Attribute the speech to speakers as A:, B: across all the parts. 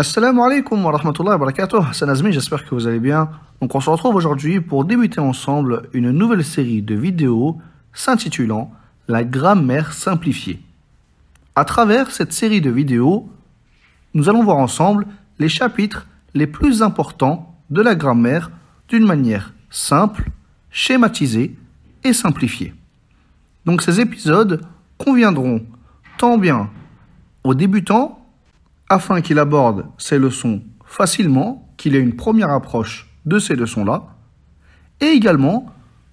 A: Assalamu alaikum wa rahmatullahi wa barakatuh, c'est Nazmi, j'espère que vous allez bien. Donc on se retrouve aujourd'hui pour débuter ensemble une nouvelle série de vidéos s'intitulant La grammaire simplifiée. À travers cette série de vidéos, nous allons voir ensemble les chapitres les plus importants de la grammaire d'une manière simple, schématisée et simplifiée. Donc ces épisodes conviendront tant bien aux débutants afin qu'il aborde ces leçons facilement, qu'il ait une première approche de ces leçons-là. Et également,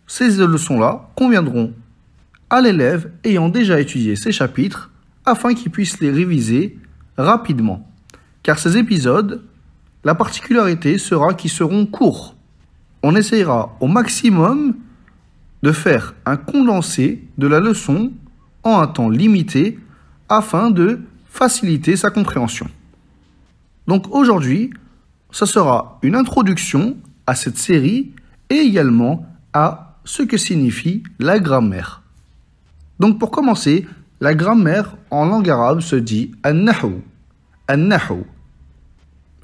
A: ces leçons-là conviendront à l'élève ayant déjà étudié ces chapitres afin qu'il puisse les réviser rapidement. Car ces épisodes, la particularité sera qu'ils seront courts. On essayera au maximum de faire un condensé de la leçon en un temps limité afin de faciliter sa compréhension. Donc aujourd'hui, ça sera une introduction à cette série et également à ce que signifie la grammaire. Donc pour commencer, la grammaire en langue arabe se dit an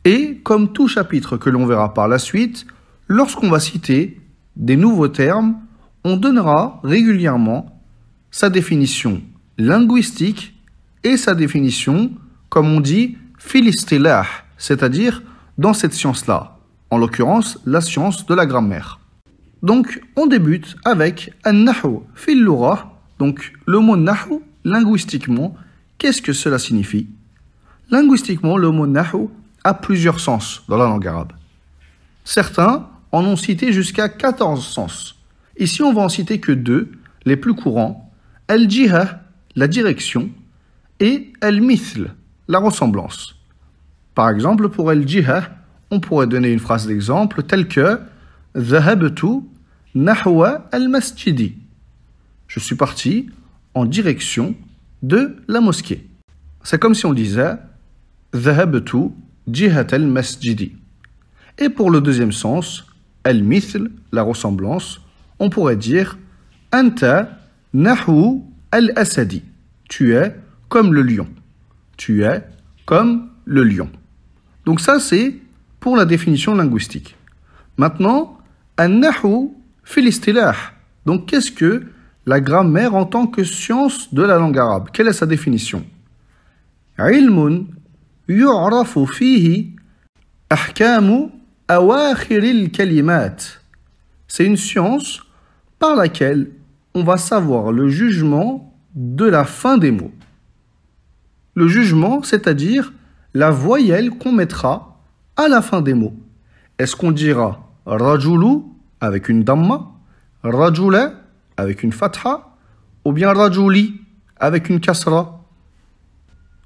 A: Et comme tout chapitre que l'on verra par la suite, lorsqu'on va citer des nouveaux termes, on donnera régulièrement sa définition linguistique et sa définition, comme on dit, filistilah, c'est-à-dire dans cette science-là, en l'occurrence la science de la grammaire. Donc on débute avec un nahu fil donc le mot nahu linguistiquement, qu'est-ce que cela signifie Linguistiquement, le mot nahu a plusieurs sens dans la langue arabe. Certains en ont cité jusqu'à 14 sens. Ici, on va en citer que deux, les plus courants, al jiha la direction, et al-mithl, la ressemblance. Par exemple, pour al al-jiha » on pourrait donner une phrase d'exemple telle que Zahabtu nahwa al-masjidi. Je suis parti en direction de la mosquée. C'est comme si on disait Zahabtu jihat al-masjidi. Et pour le deuxième sens, al-mithl, la ressemblance, on pourrait dire Anta nahu al-asadi. Tu es comme le lion. Tu es comme le lion. Donc ça, c'est pour la définition linguistique. Maintenant, annahu nahu Donc qu'est-ce que la grammaire en tant que science de la langue arabe Quelle est sa définition Ilmun ahkamu awakhiril kalimat. C'est une science par laquelle on va savoir le jugement de la fin des mots le jugement, c'est-à-dire la voyelle qu'on mettra à la fin des mots. Est-ce qu'on dira rajulu avec une damma, rajula avec une fatha, ou bien rajuli avec une kasra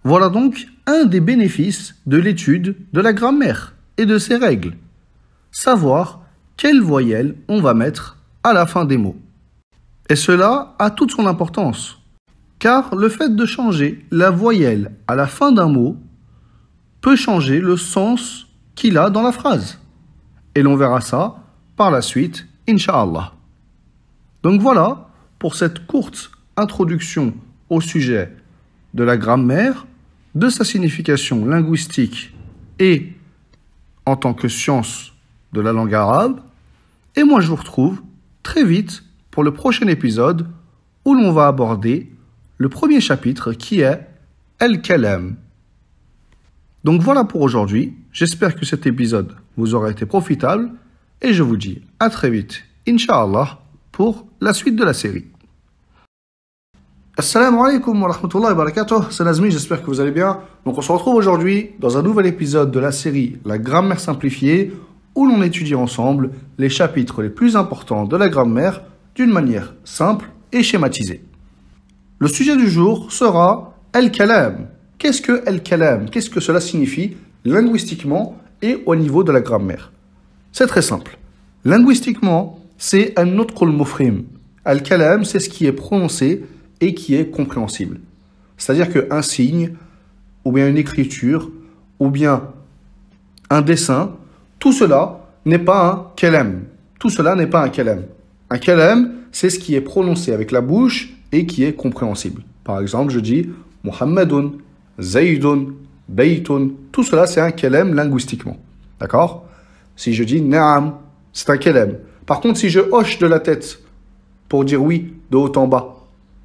A: Voilà donc un des bénéfices de l'étude de la grammaire et de ses règles. Savoir quelle voyelle on va mettre à la fin des mots. Et cela a toute son importance car le fait de changer la voyelle à la fin d'un mot peut changer le sens qu'il a dans la phrase. Et l'on verra ça par la suite, inshallah. Donc voilà pour cette courte introduction au sujet de la grammaire, de sa signification linguistique et en tant que science de la langue arabe. Et moi je vous retrouve très vite pour le prochain épisode où l'on va aborder le premier chapitre qui est el Kalem. Donc voilà pour aujourd'hui. J'espère que cet épisode vous aura été profitable et je vous dis à très vite, Inch'Allah, pour la suite de la série. Assalamu alaikum wa rahmatullahi wa barakatuh, j'espère que vous allez bien. Donc on se retrouve aujourd'hui dans un nouvel épisode de la série La grammaire simplifiée où l'on étudie ensemble les chapitres les plus importants de la grammaire d'une manière simple et schématisée. Le sujet du jour sera el kalam Qu'est-ce que el kalam Qu'est-ce que cela signifie linguistiquement et au niveau de la grammaire C'est très simple. Linguistiquement, c'est un autre mufrim. Al-Kalam, c'est ce qui est prononcé et qui est compréhensible. C'est-à-dire qu'un signe, ou bien une écriture, ou bien un dessin, tout cela n'est pas un kalam. Tout cela n'est pas un kalam. Un kalam, c'est ce qui est prononcé avec la bouche et qui est compréhensible. Par exemple, je dis Muhammadun, Zaydun, Baytun. Tout cela, c'est un kelem linguistiquement. D'accord Si je dis Naam, c'est un kelem. Par contre, si je hoche de la tête pour dire oui de haut en bas,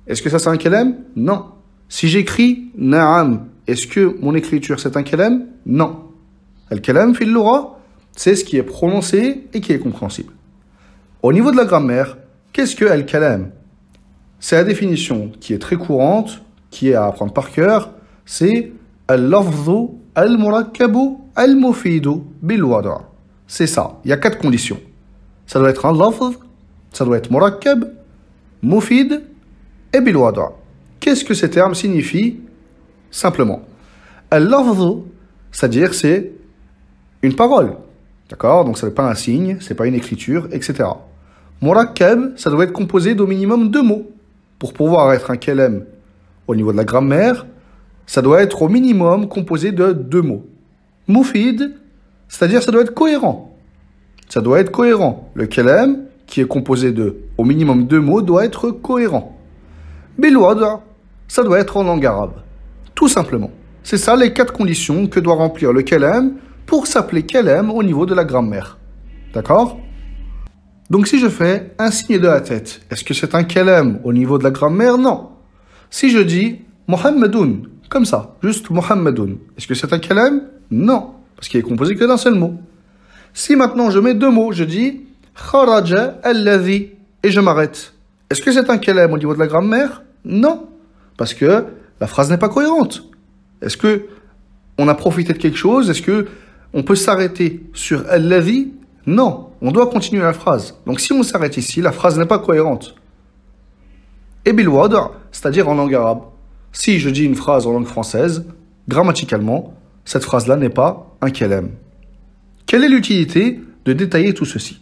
A: est-ce que ça, c'est un kelem Non. Si j'écris Naam, est-ce que mon écriture, c'est un kelem Non. El kelem fil c'est ce qui est prononcé et qui est compréhensible. Au niveau de la grammaire, qu'est-ce que al-kalam c'est la définition qui est très courante, qui est à apprendre par cœur, c'est al-lafzu al-murakkabu al-mufidu bil C'est ça, il y a quatre conditions. Ça doit être un lafz, ça doit être murakkab, mufid et bil Qu'est-ce que ces termes signifient Simplement, al-lafzu, c'est-à-dire c'est une parole. D'accord Donc ça n'est pas un signe, c'est pas une écriture, etc. Murakkab, ça doit être composé d'au minimum deux mots pour pouvoir être un kelem au niveau de la grammaire, ça doit être au minimum composé de deux mots. Moufid, c'est-à-dire ça doit être cohérent. Ça doit être cohérent. Le kelem, qui est composé de au minimum deux mots, doit être cohérent. Bilwada, ça doit être en langue arabe. Tout simplement. C'est ça les quatre conditions que doit remplir le kelem pour s'appeler kelem au niveau de la grammaire. D'accord donc si je fais un signe de la tête, est-ce que c'est un kalam au niveau de la grammaire Non. Si je dis Mohammedoun, comme ça, juste Mohammedoun, est-ce que c'est un kalam Non, parce qu'il est composé que d'un seul mot. Si maintenant je mets deux mots, je dis Kharaja al-Lavi et je m'arrête. Est-ce que c'est un kalam au niveau de la grammaire Non, parce que la phrase n'est pas cohérente. Est-ce que on a profité de quelque chose Est-ce que on peut s'arrêter sur al-Lavi Non, on doit continuer la phrase. Donc si on s'arrête ici, la phrase n'est pas cohérente. Et c'est-à-dire en langue arabe. Si je dis une phrase en langue française, grammaticalement, cette phrase-là n'est pas un kelem. Quelle est l'utilité de détailler tout ceci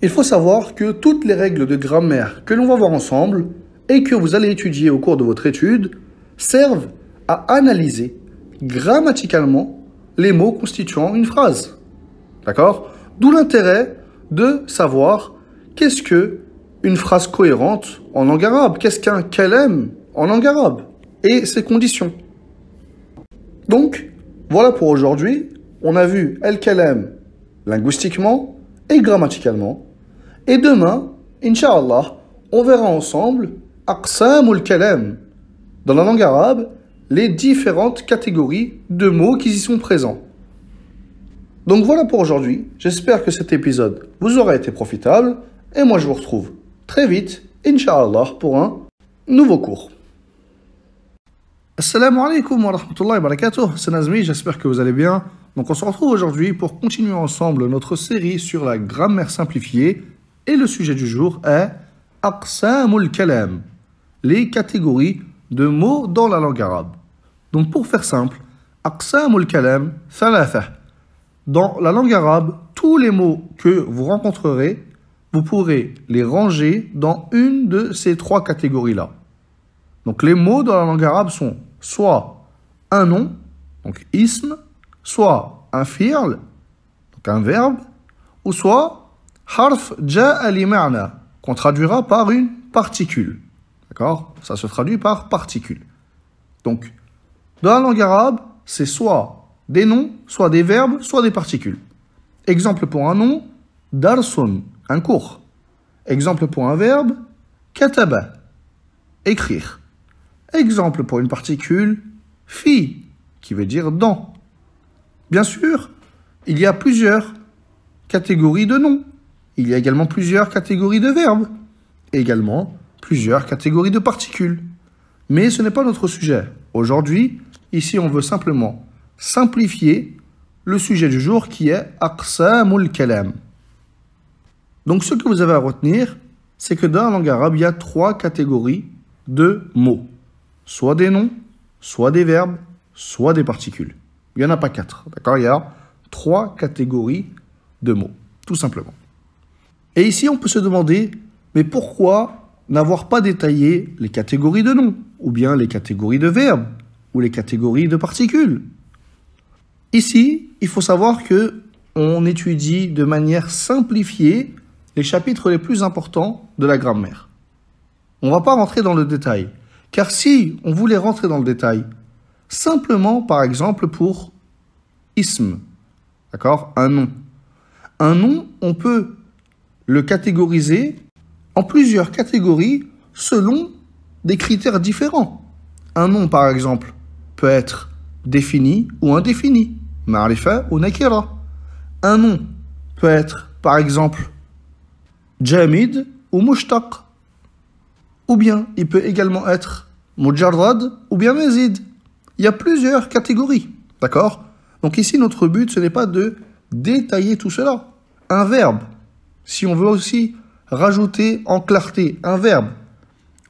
A: Il faut savoir que toutes les règles de grammaire que l'on va voir ensemble et que vous allez étudier au cours de votre étude servent à analyser grammaticalement les mots constituant une phrase. D'accord D'où l'intérêt de savoir qu'est-ce que une phrase cohérente en langue arabe, qu'est-ce qu'un kalem en langue arabe et ses conditions. Donc, voilà pour aujourd'hui. On a vu el kalem linguistiquement et grammaticalement. Et demain, inshallah, on verra ensemble Aqsamul kalem dans la langue arabe, les différentes catégories de mots qui y sont présents. Donc voilà pour aujourd'hui. J'espère que cet épisode vous aura été profitable. Et moi, je vous retrouve très vite, Inch'Allah, pour un nouveau cours. Assalamu alaikum wa rahmatullahi wa barakatuh. C'est Nazmi, j'espère que vous allez bien. Donc on se retrouve aujourd'hui pour continuer ensemble notre série sur la grammaire simplifiée. Et le sujet du jour est Aqsamul Kalam, les catégories de mots dans la langue arabe. Donc pour faire simple, Aqsamul Kalam, thalatha dans la langue arabe, tous les mots que vous rencontrerez, vous pourrez les ranger dans une de ces trois catégories-là. Donc les mots dans la langue arabe sont soit un nom, donc ism, soit un fi'l, donc un verbe, ou soit harf ja'a qu'on traduira par une particule. D'accord Ça se traduit par particule. Donc, dans la langue arabe, c'est soit des noms, soit des verbes, soit des particules. Exemple pour un nom, darsun, un cours. Exemple pour un verbe, kataba, écrire. Exemple pour une particule, fi, qui veut dire dans. Bien sûr, il y a plusieurs catégories de noms. Il y a également plusieurs catégories de verbes. également plusieurs catégories de particules. Mais ce n'est pas notre sujet. Aujourd'hui, ici, on veut simplement simplifier le sujet du jour qui est Aqsamul Kalam. Donc ce que vous avez à retenir, c'est que dans la langue arabe, il y a trois catégories de mots. Soit des noms, soit des verbes, soit des particules. Il n'y en a pas quatre, d'accord Il y a trois catégories de mots, tout simplement. Et ici, on peut se demander, mais pourquoi n'avoir pas détaillé les catégories de noms, ou bien les catégories de verbes, ou les catégories de particules Ici, il faut savoir que on étudie de manière simplifiée les chapitres les plus importants de la grammaire. On ne va pas rentrer dans le détail, car si on voulait rentrer dans le détail, simplement par exemple pour isme, d'accord, un nom. Un nom, on peut le catégoriser en plusieurs catégories selon des critères différents. Un nom, par exemple, peut être défini ou indéfini. Marifa ou nakira. Un nom peut être, par exemple, jamid ou mushtaq. Ou bien, il peut également être mujarrad ou bien mezid. Il y a plusieurs catégories, d'accord Donc ici, notre but, ce n'est pas de détailler tout cela. Un verbe, si on veut aussi rajouter en clarté un verbe,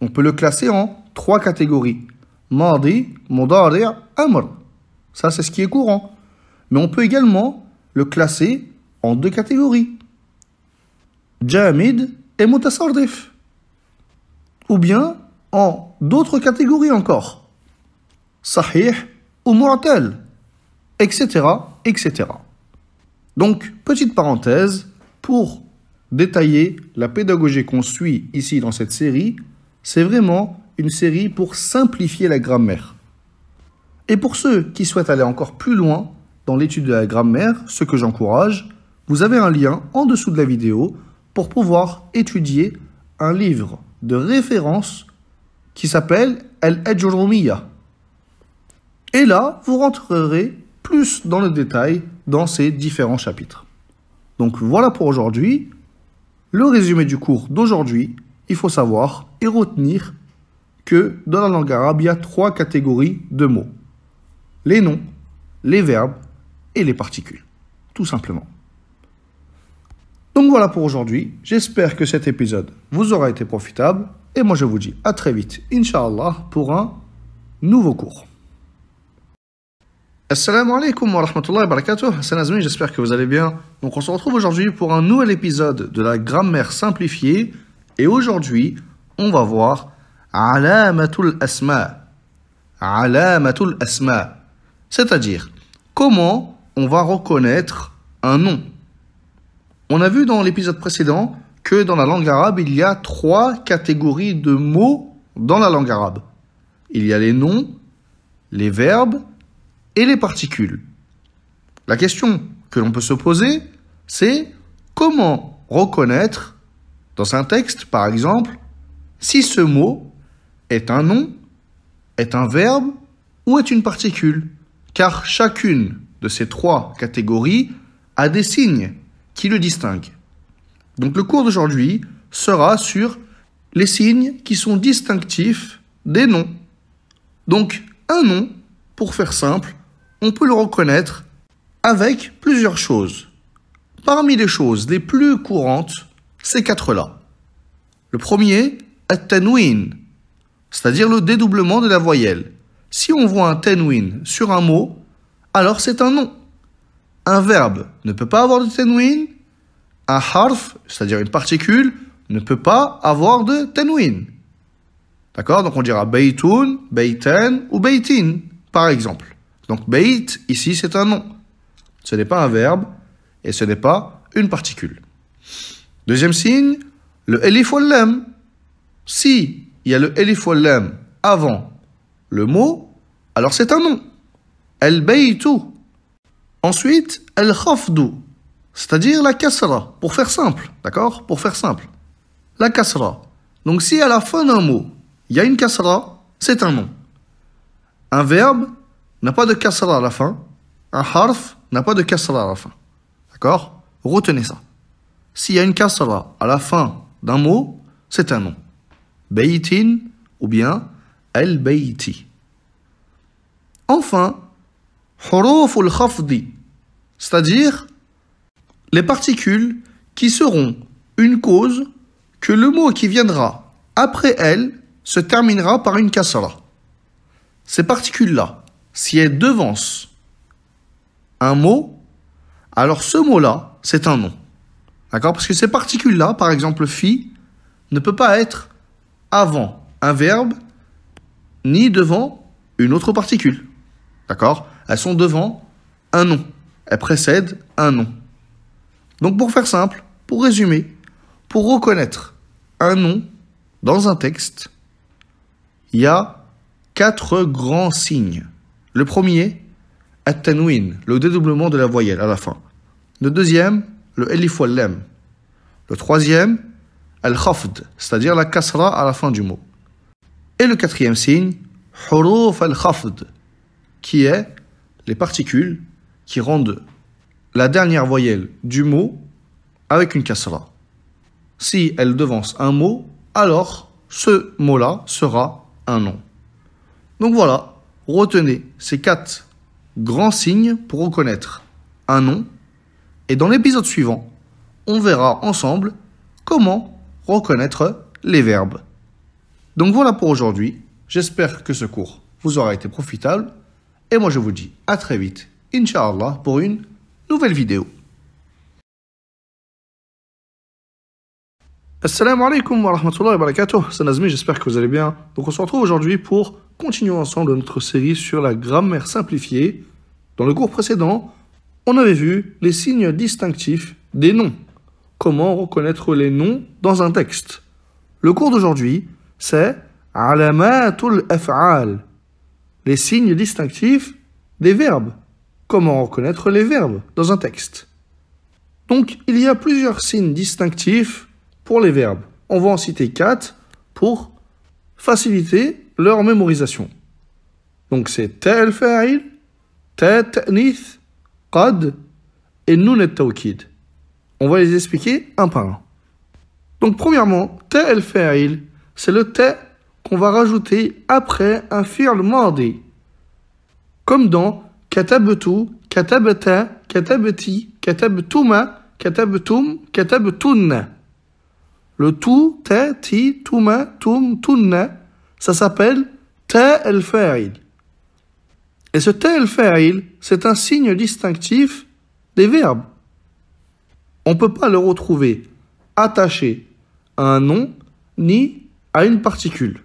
A: on peut le classer en trois catégories. Madi, Mudari, Amr. Ça, c'est ce qui est courant. Mais on peut également le classer en deux catégories. Jamid et Mutasardif. Ou bien en d'autres catégories encore. Sahih ou Mu'atel. Etc. Etc. Donc, petite parenthèse pour détailler la pédagogie qu'on suit ici dans cette série. C'est vraiment une série pour simplifier la grammaire. Et pour ceux qui souhaitent aller encore plus loin dans l'étude de la grammaire, ce que j'encourage, vous avez un lien en dessous de la vidéo pour pouvoir étudier un livre de référence qui s'appelle El Ejuromiya. Et là, vous rentrerez plus dans le détail dans ces différents chapitres. Donc voilà pour aujourd'hui. Le résumé du cours d'aujourd'hui, il faut savoir et retenir que dans la langue arabe, il y a trois catégories de mots les noms, les verbes et les particules, tout simplement. Donc voilà pour aujourd'hui, j'espère que cet épisode vous aura été profitable et moi je vous dis à très vite, inshallah, pour un nouveau cours. Assalamu alaikum wa rahmatullahi wa barakatuh. j'espère que vous allez bien. Donc on se retrouve aujourd'hui pour un nouvel épisode de la grammaire simplifiée. Et aujourd'hui, on va voir Alamatul Asma. Alamatul Asma. C'est-à-dire, comment on va reconnaître un nom On a vu dans l'épisode précédent que dans la langue arabe, il y a trois catégories de mots dans la langue arabe. Il y a les noms, les verbes et les particules. La question que l'on peut se poser, c'est comment reconnaître dans un texte, par exemple, si ce mot est un nom, est un verbe ou est une particule car chacune de ces trois catégories a des signes qui le distinguent. Donc le cours d'aujourd'hui sera sur les signes qui sont distinctifs des noms. Donc un nom, pour faire simple, on peut le reconnaître avec plusieurs choses. Parmi les choses les plus courantes, ces quatre-là. Le premier, attenuin cest c'est-à-dire le dédoublement de la voyelle. Si on voit un tenwin sur un mot, alors c'est un nom. Un verbe ne peut pas avoir de tenwin. Un harf, c'est-à-dire une particule, ne peut pas avoir de tenwin. D'accord Donc on dira beitun, beiten » ou beitin », par exemple. Donc beit », ici, c'est un nom. Ce n'est pas un verbe et ce n'est pas une particule. Deuxième signe, le elif Si il y a le elif avant le mot, alors c'est un nom. Al-baytu. Ensuite, al-khafdu, c'est-à-dire la kasra, pour faire simple, d'accord Pour faire simple. La kasra. Donc si à la fin d'un mot, il y a une kasra, c'est un nom. Un verbe n'a pas de kasra à la fin. Un harf n'a pas de kasra à la fin. D'accord Retenez ça. S'il y a une kasra à la fin d'un mot, c'est un nom. Beitin ou bien Enfin, cest c'est-à-dire les particules qui seront une cause que le mot qui viendra après elle se terminera par une kasra. Ces particules-là, si elles devancent un mot, alors ce mot-là, c'est un nom. D'accord Parce que ces particules-là, par exemple, fi, ne peut pas être avant un verbe ni devant une autre particule. D'accord Elles sont devant un nom. Elles précèdent un nom. Donc pour faire simple, pour résumer, pour reconnaître un nom dans un texte, il y a quatre grands signes. Le premier, at le dédoublement de la voyelle à la fin. Le deuxième, le elif Le troisième, al-khafd, c'est-à-dire la kasra à la fin du mot. Et le quatrième signe, huruf al qui est les particules qui rendent la dernière voyelle du mot avec une kasra. Si elle devance un mot, alors ce mot-là sera un nom. Donc voilà, retenez ces quatre grands signes pour reconnaître un nom. Et dans l'épisode suivant, on verra ensemble comment reconnaître les verbes. Donc voilà pour aujourd'hui. J'espère que ce cours vous aura été profitable. Et moi je vous dis à très vite, Inch'Allah, pour une nouvelle vidéo. Assalamu alaikum wa rahmatullahi wa barakatuh. C'est j'espère que vous allez bien. Donc on se retrouve aujourd'hui pour continuer ensemble notre série sur la grammaire simplifiée. Dans le cours précédent, on avait vu les signes distinctifs des noms. Comment reconnaître les noms dans un texte. Le cours d'aujourd'hui c'est alamatul af'al, les signes distinctifs des verbes. Comment reconnaître les verbes dans un texte Donc, il y a plusieurs signes distinctifs pour les verbes. On va en citer quatre pour faciliter leur mémorisation. Donc, c'est tel fa'il, tel ta'nith, qad et nun et On va les expliquer un par un. Donc, premièrement, tel fa'il, c'est le t » qu'on va rajouter après un fi'l mordi ». Comme dans katabtu, katabta, katabti, katabtuma, katabtum, katabtunna. Le tout, ta, ti, tuma, tum, tunna, ça s'appelle te el fa'il. Et ce te el fa'il, c'est un signe distinctif des verbes. On ne peut pas le retrouver attaché à un nom ni une particule.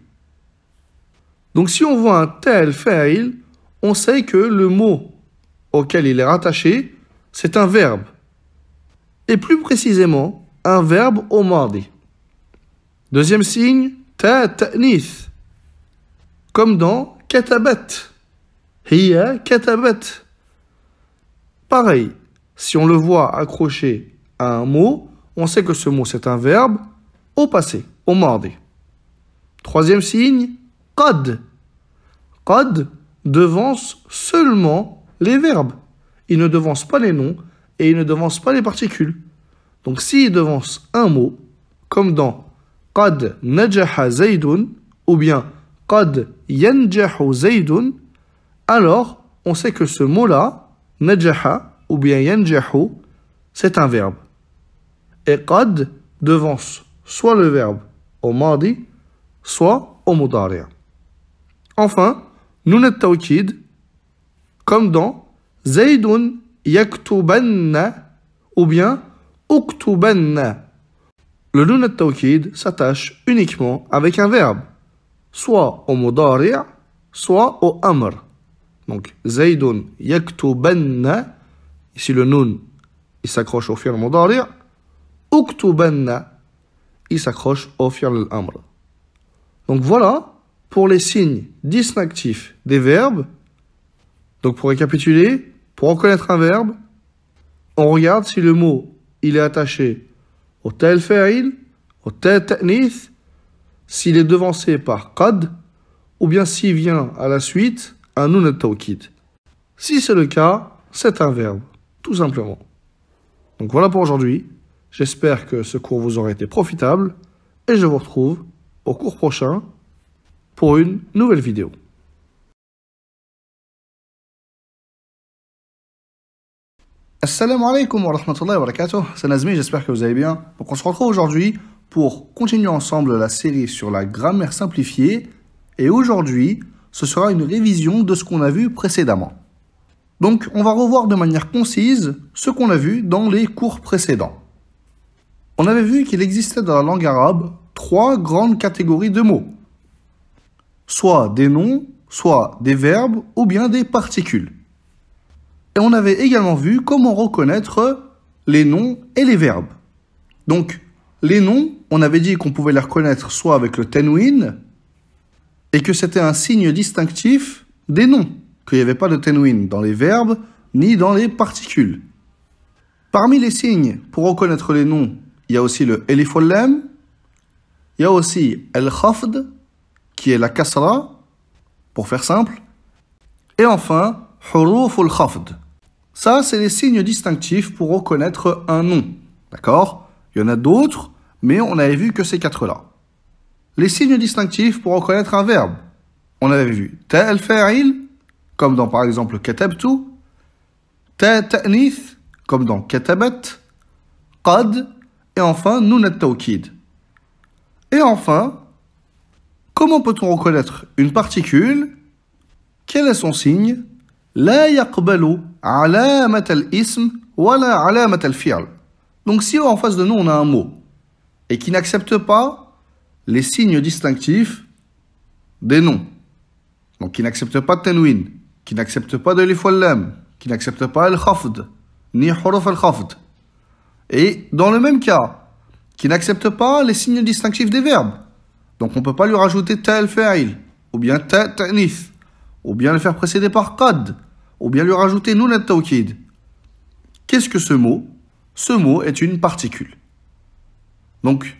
A: Donc si on voit un tel fa'il, on sait que le mot auquel il est rattaché, c'est un verbe. Et plus précisément, un verbe au mardi. Deuxième signe, ta ta'nith. Comme dans katabat. Hiya katabat. Pareil, si on le voit accroché à un mot, on sait que ce mot c'est un verbe au passé, au mardi. Troisième signe, qad. Qad devance seulement les verbes. Il ne devance pas les noms et il ne devance pas les particules. Donc s'il devance un mot, comme dans Qad najaha ou bien Qad yanjahu alors on sait que ce mot-là, najaha ou bien yanjahu, c'est un verbe. Et Qad devance soit le verbe au mardi, soit au mudari'. Enfin, nun al-tawkid, comme dans zaidun yaktubanna ou bien uktubanna. Le nun al-tawkid s'attache uniquement avec un verbe, soit au mudari', soit au amr. Donc, zaidun yaktubanna, ici le nun, il s'accroche au fi'l mudari', uktubanna, il s'accroche au fi'l al-amr. Donc voilà pour les signes distinctifs des verbes. Donc pour récapituler, pour reconnaître un verbe, on regarde si le mot il est attaché au tel fa'il, au tel ta'nith, s'il est devancé par qad, ou bien s'il vient à la suite un nun tawkid. Si c'est le cas, c'est un verbe, tout simplement. Donc voilà pour aujourd'hui. J'espère que ce cours vous aura été profitable et je vous retrouve au cours prochain pour une nouvelle vidéo. Assalamu alaikum wa rahmatullahi wa barakatuh, c'est j'espère que vous allez bien. Donc on se retrouve aujourd'hui pour continuer ensemble la série sur la grammaire simplifiée et aujourd'hui ce sera une révision de ce qu'on a vu précédemment. Donc on va revoir de manière concise ce qu'on a vu dans les cours précédents. On avait vu qu'il existait dans la langue arabe trois grandes catégories de mots. Soit des noms, soit des verbes ou bien des particules. Et on avait également vu comment reconnaître les noms et les verbes. Donc, les noms, on avait dit qu'on pouvait les reconnaître soit avec le tenuin, et que c'était un signe distinctif des noms, qu'il n'y avait pas de tenuin dans les verbes ni dans les particules. Parmi les signes pour reconnaître les noms, il y a aussi le elifollem, il y a aussi Al-Khafd, qui est la kasra, pour faire simple. Et enfin, Huruf al-Khafd. Ça, c'est les signes distinctifs pour reconnaître un nom. D'accord Il y en a d'autres, mais on avait vu que ces quatre-là. Les signes distinctifs pour reconnaître un verbe. On avait vu ta fail comme dans par exemple katabtu, ta ta'nith, comme dans katabat, qad, et enfin nun tawkid et enfin, comment peut-on reconnaître une particule Quel est son signe Donc si en face de nous on a un mot et qui n'accepte pas les signes distinctifs des noms, donc qui n'accepte pas tanwin, qui n'accepte pas de lam, qui n'accepte pas al-khafd, ni huruf al-khafd. Et dans le même cas, qui n'accepte pas les signes distinctifs des verbes. Donc on ne peut pas lui rajouter tel fa'il, ou bien ta'nif, ou bien le faire précéder par qad, ou bien lui rajouter nun tawkid. Qu'est-ce que ce mot Ce mot est une particule. Donc,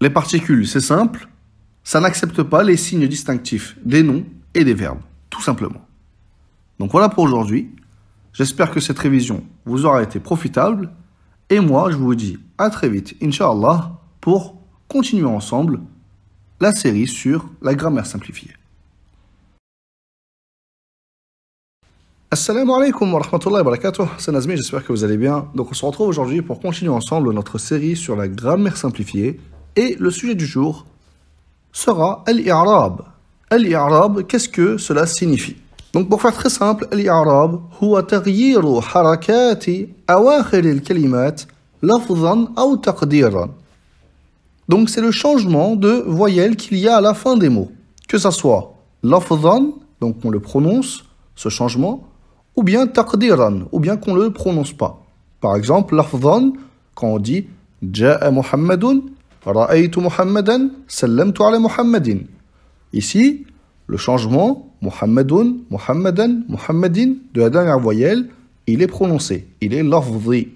A: les particules, c'est simple, ça n'accepte pas les signes distinctifs des noms et des verbes, tout simplement. Donc voilà pour aujourd'hui. J'espère que cette révision vous aura été profitable. Et moi, je vous dis à très vite, Inch'Allah, pour continuer ensemble la série sur la grammaire simplifiée. Assalamu alaikum wa rahmatullahi wa barakatuh, c'est Nazmi, j'espère que vous allez bien. Donc on se retrouve aujourd'hui pour continuer ensemble notre série sur la grammaire simplifiée. Et le sujet du jour sera al-i'rab. Al-i'rab, qu'est-ce que cela signifie donc pour faire très simple, l'I'arab al Donc c'est le changement de voyelle qu'il y a à la fin des mots. Que ça soit lafzan, donc on le prononce, ce changement, ou bien taqdiran, ou bien qu'on ne le prononce pas. Par exemple, lafzan, quand on dit Ja'a Muhammadun, Ra'aytu Muhammadan, Sallamtu ala Muhammadin. Ici, le changement Muhammadun, Muhammadan, Muhammadin de la dernière voyelle, il est prononcé, il est lafzi.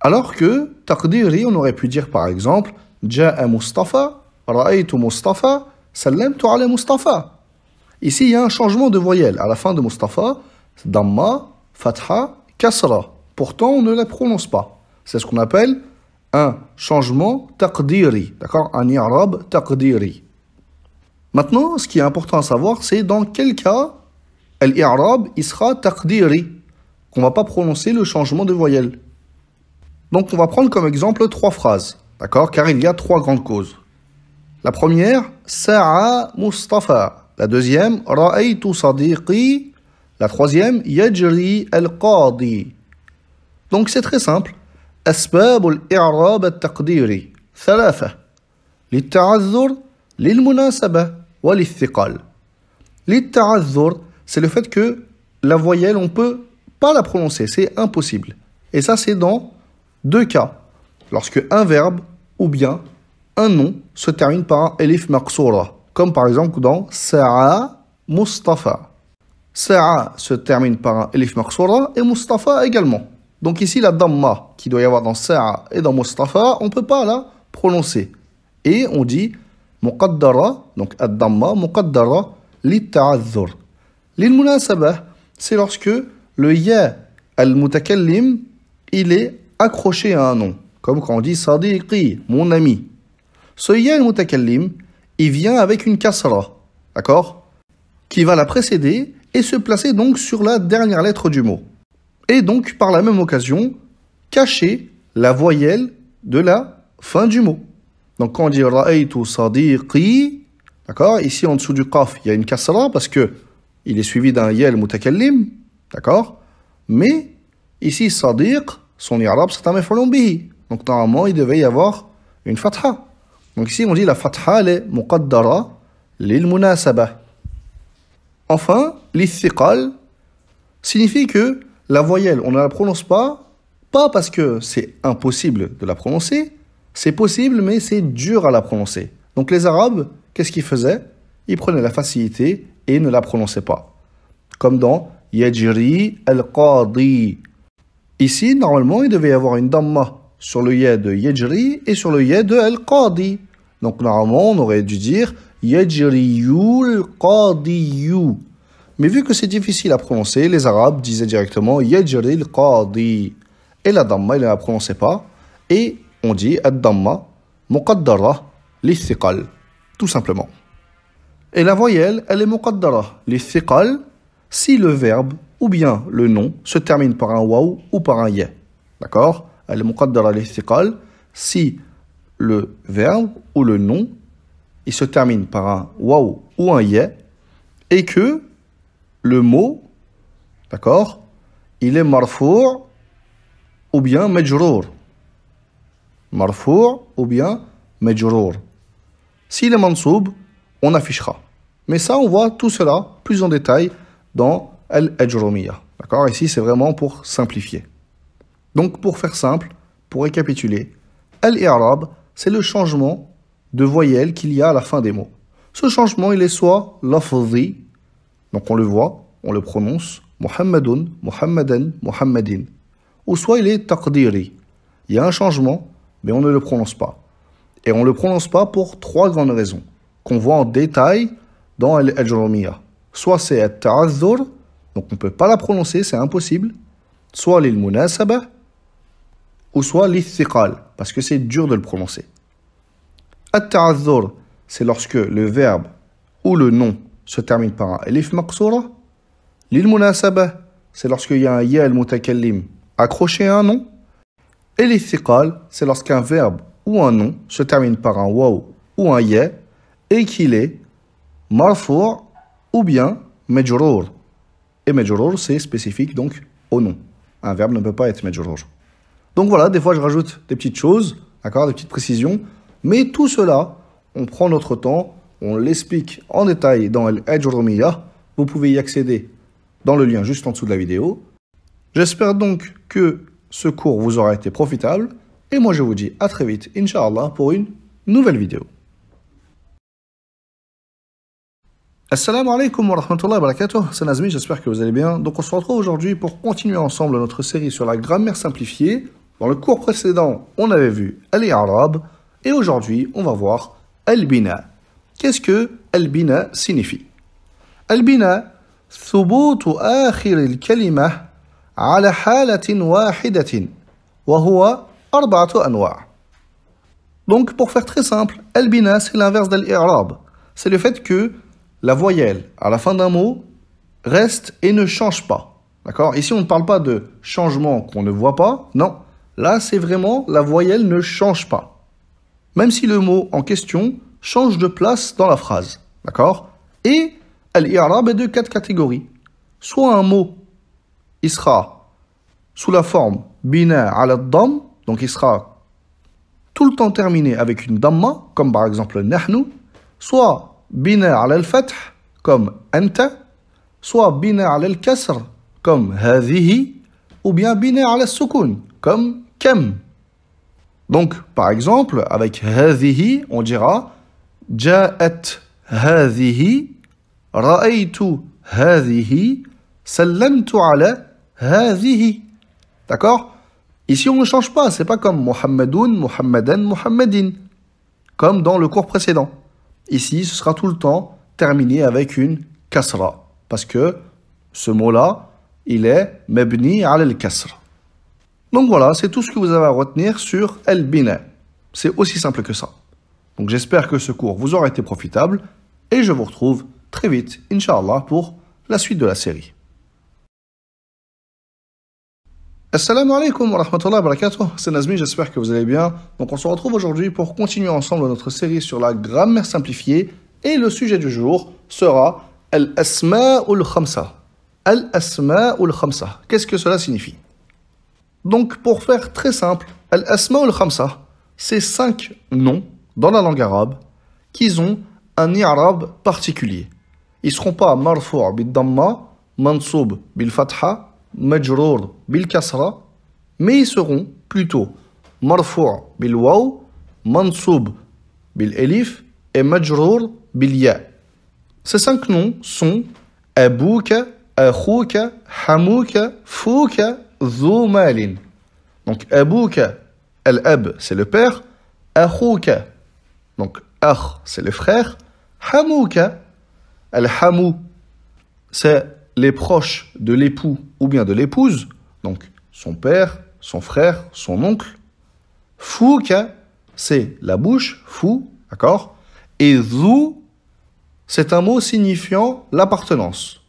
A: Alors que taqdiri, on aurait pu dire par exemple Ja'a Mustafa, Ra'aytu Mustafa, tu ala Mustafa. Ici, il y a un changement de voyelle à la fin de Mustafa, Damma, Fatha, Kasra. Pourtant, on ne la prononce pas. C'est ce qu'on appelle un changement taqdiri, d'accord Un i'rab taqdiri. Maintenant, ce qui est important à savoir, c'est dans quel cas al sera taqdiri, qu'on va pas prononcer le changement de voyelle. Donc on va prendre comme exemple trois phrases, d'accord Car il y a trois grandes causes. La première, Sa'a Mustafa. La deuxième, Ra'aytu Sadiqi. La troisième, Yajri al-Qadi. Donc c'est très simple. أسباب الإعراب التقديري wal c'est le fait que la voyelle, on peut pas la prononcer, c'est impossible. Et ça, c'est dans deux cas. Lorsque un verbe ou bien un nom se termine par un elif maqsoura, comme par exemple dans Sa'a Mustafa. Sa'a se termine par un elif maqsoura et Mustafa également. Donc ici, la damma qui doit y avoir dans Sa'a et dans Mustafa, on peut pas la prononcer. Et on dit donc ad muqaddara c'est lorsque le ya al-mutakallim, il est accroché à un nom. Comme quand on dit sadiqi, mon ami. Ce ya al-mutakallim, il vient avec une kasra, d'accord Qui va la précéder et se placer donc sur la dernière lettre du mot. Et donc, par la même occasion, cacher la voyelle de la fin du mot. Donc quand on dit Ra'aytu sadiqi, d'accord Ici en dessous du qaf, il y a une kasra parce que il est suivi d'un yel mutakallim, d'accord Mais ici, sadiq, son i'rab, c'est un mef'ulun Donc normalement, il devait y avoir une fatha. Donc ici, on dit la fatha, elle est muqaddara lil munasaba. Enfin, l'ithiqal signifie que la voyelle, on ne la prononce pas, pas parce que c'est impossible de la prononcer, c'est possible, mais c'est dur à la prononcer. Donc les Arabes, qu'est-ce qu'ils faisaient Ils prenaient la facilité et ne la prononçaient pas. Comme dans Yajri al-Qadi. Ici, normalement, il devait y avoir une damma sur le yé de Yajri et sur le yé de al-Qadi. Donc normalement, on aurait dû dire Yajriyu al-Qadiyu. Mais vu que c'est difficile à prononcer, les Arabes disaient directement Yajri al-Qadi. Et la dhamma, ils ne la prononçaient pas. Et on dit ad Muqaddara tout simplement. Et la voyelle, elle est Muqaddara l'isekal si le verbe ou bien le nom se termine par un waou ou par un ya. D'accord Elle est Muqaddara l'Istiqal si le verbe ou le nom il se termine par un waou ou un ya et que le mot, d'accord, il est marfour ou bien majrour. Marfour ou bien majrour. S'il est mansoub, on affichera. Mais ça, on voit tout cela plus en détail dans Al-Ajrumiya. D'accord Ici, c'est vraiment pour simplifier. Donc, pour faire simple, pour récapituler, Al-I'rab, c'est le changement de voyelle qu'il y a à la fin des mots. Ce changement, il est soit lafzi, donc on le voit, on le prononce, Muhammadun, Muhammadan, Muhammadin, ou soit il est taqdiri. Il y a un changement mais on ne le prononce pas. Et on ne le prononce pas pour trois grandes raisons, qu'on voit en détail dans al Soit c'est Al-Ta'azzur, donc on ne peut pas la prononcer, c'est impossible. Soit l'il-munasaba, ou soit l'ithiqal, parce que c'est dur de le prononcer. At-ta'azzur, c'est lorsque le verbe ou le nom se termine par un « elif-maqsura maqsura. L'il-munasaba, c'est lorsque il y a un ya al-mutakallim accroché à un nom. Et l'ithiqal, c'est lorsqu'un verbe ou un nom se termine par un waw ou un ya et qu'il est marfour ou bien majrour. Et majrour, c'est spécifique donc au nom. Un verbe ne peut pas être majrour. Donc voilà, des fois je rajoute des petites choses, d'accord, des petites précisions, mais tout cela, on prend notre temps, on l'explique en détail dans l'Ajromiya. Vous pouvez y accéder dans le lien juste en dessous de la vidéo. J'espère donc que ce cours vous aura été profitable. Et moi, je vous dis à très vite, Inch'Allah, pour une nouvelle vidéo. Assalamu alaikum wa rahmatullahi wa barakatuh, c'est Nazmi, j'espère que vous allez bien. Donc on se retrouve aujourd'hui pour continuer ensemble notre série sur la grammaire simplifiée. Dans le cours précédent, on avait vu al-i'rab et aujourd'hui, on va voir al-bina. Qu'est-ce que al-bina signifie Al-bina, thubutu akhir al donc pour faire très simple, Albina c'est l'inverse de l'Irab. C'est le fait que la voyelle à la fin d'un mot reste et ne change pas. D'accord Ici on ne parle pas de changement qu'on ne voit pas, non. Là c'est vraiment la voyelle ne change pas. Même si le mot en question change de place dans la phrase. D'accord Et l'Irab est de quatre catégories. Soit un mot il sera sous la forme bina al dam, donc il sera tout le temps terminé avec une damma, comme par exemple nahnu, soit bina ala al-fath, comme anta, soit bina al-kasr, comme hadhihi, ou bien bina al-sukun, comme KEM Donc, par exemple, avec hadhihi, on dira ja'at hadhihi, ra'aytu hadhihi, sallamtu ala D'accord Ici, on ne change pas. C'est pas comme Mohammedoun, Mohammedan, Mohammedin. Comme dans le cours précédent. Ici, ce sera tout le temps terminé avec une kasra. Parce que ce mot-là, il est mebni al kasra. Donc voilà, c'est tout ce que vous avez à retenir sur el bina C'est aussi simple que ça. Donc j'espère que ce cours vous aura été profitable et je vous retrouve très vite, inshallah, pour la suite de la série. Assalamu alaikum wa rahmatullahi wa barakatuh, c'est Nazmi, j'espère que vous allez bien. Donc on se retrouve aujourd'hui pour continuer ensemble notre série sur la grammaire simplifiée et le sujet du jour sera Al-Asma'ul Khamsa. Al-Asma'ul Khamsa, qu'est-ce que cela signifie Donc pour faire très simple, Al-Asma'ul Khamsa, c'est cinq noms dans la langue arabe qui ont un arabe particulier. Ils ne seront pas marfou' bid-damma, mansoub bil-fatha Majrur bil kasra, mais ils seront plutôt marfou' bil waw, mansoub bil elif et Majrur bil ya. Ces cinq noms sont abouka, akhouka, hamuka, Fuka, Zoumalin. Donc abouka, al-ab c'est le père, akhouka, donc akh c'est le frère, Hamuka, al-hamou c'est les proches de l'époux ou bien de l'épouse, donc son père, son frère, son oncle, Fouka, hein, c'est la bouche, fou, d'accord Et zou, c'est un mot signifiant l'appartenance,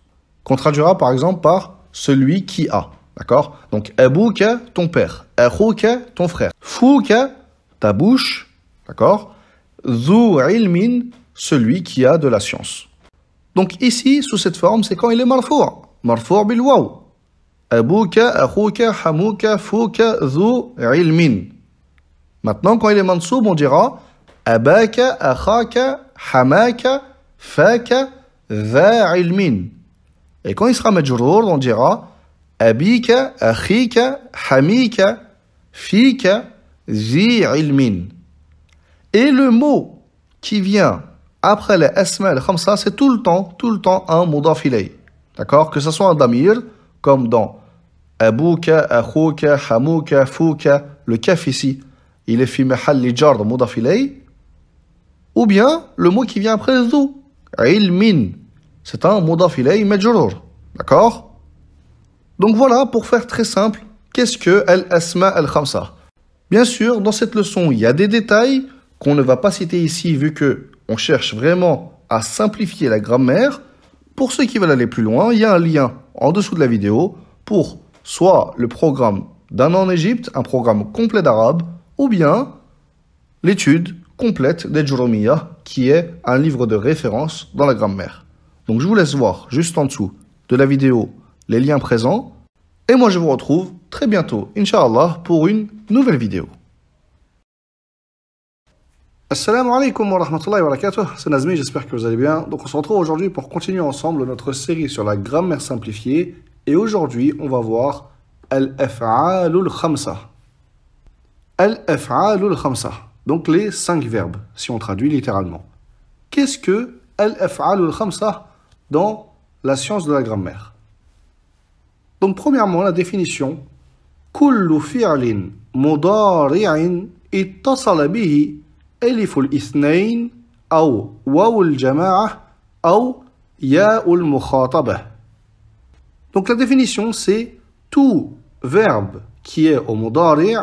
A: qu'on traduira par exemple par celui qui a, d'accord Donc EBUKE, ton père, ahouk, ton frère, Fouka, ta bouche, d'accord Zou ilmin, celui qui a de la science. Donc ici, sous cette forme, c'est quand il est marfour. Marfour bil waw. Abouka, akhuka, hamouka, fouka, zu, ilmin. Maintenant, quand il est mansoub, on dira abaka, akhaka, hamaka, faka, za, ilmin. Et quand il sera majrour, on dira abika, akhika, hamika, fika, zi ilmin. Et le mot qui vient après les asma al khamsa, c'est tout le temps, tout le temps un mudaf D'accord Que ce soit un damir, comme dans abouka, akhouka, hamouka, fouka, le kaf ici, il est fi li dans mudaf ou bien le mot qui vient après le zou, ilmin, c'est un mudaf D'accord Donc voilà, pour faire très simple, qu'est-ce que al-asma al-khamsa Bien sûr, dans cette leçon, il y a des détails qu'on ne va pas citer ici vu que on cherche vraiment à simplifier la grammaire. Pour ceux qui veulent aller plus loin, il y a un lien en dessous de la vidéo pour soit le programme d'un an en Égypte, un programme complet d'arabe, ou bien l'étude complète des Juromiyah, qui est un livre de référence dans la grammaire. Donc je vous laisse voir juste en dessous de la vidéo les liens présents. Et moi je vous retrouve très bientôt, Inch'Allah, pour une nouvelle vidéo. Assalamu alaikum wa rahmatullahi wa barakatuh, c'est Nazmi, j'espère que vous allez bien. Donc on se retrouve aujourd'hui pour continuer ensemble notre série sur la grammaire simplifiée et aujourd'hui on va voir al-af'alul khamsa. Al-af'alul khamsa, donc les cinq verbes si on traduit littéralement. Qu'est-ce que al-af'alul khamsa dans la science de la grammaire Donc premièrement la définition kullu fi'alin mudari'in ittasala bihi ألف الاثنين أو واو الجماعة أو ياء المخاطبة Donc la définition c'est tout verbe qui est au Modari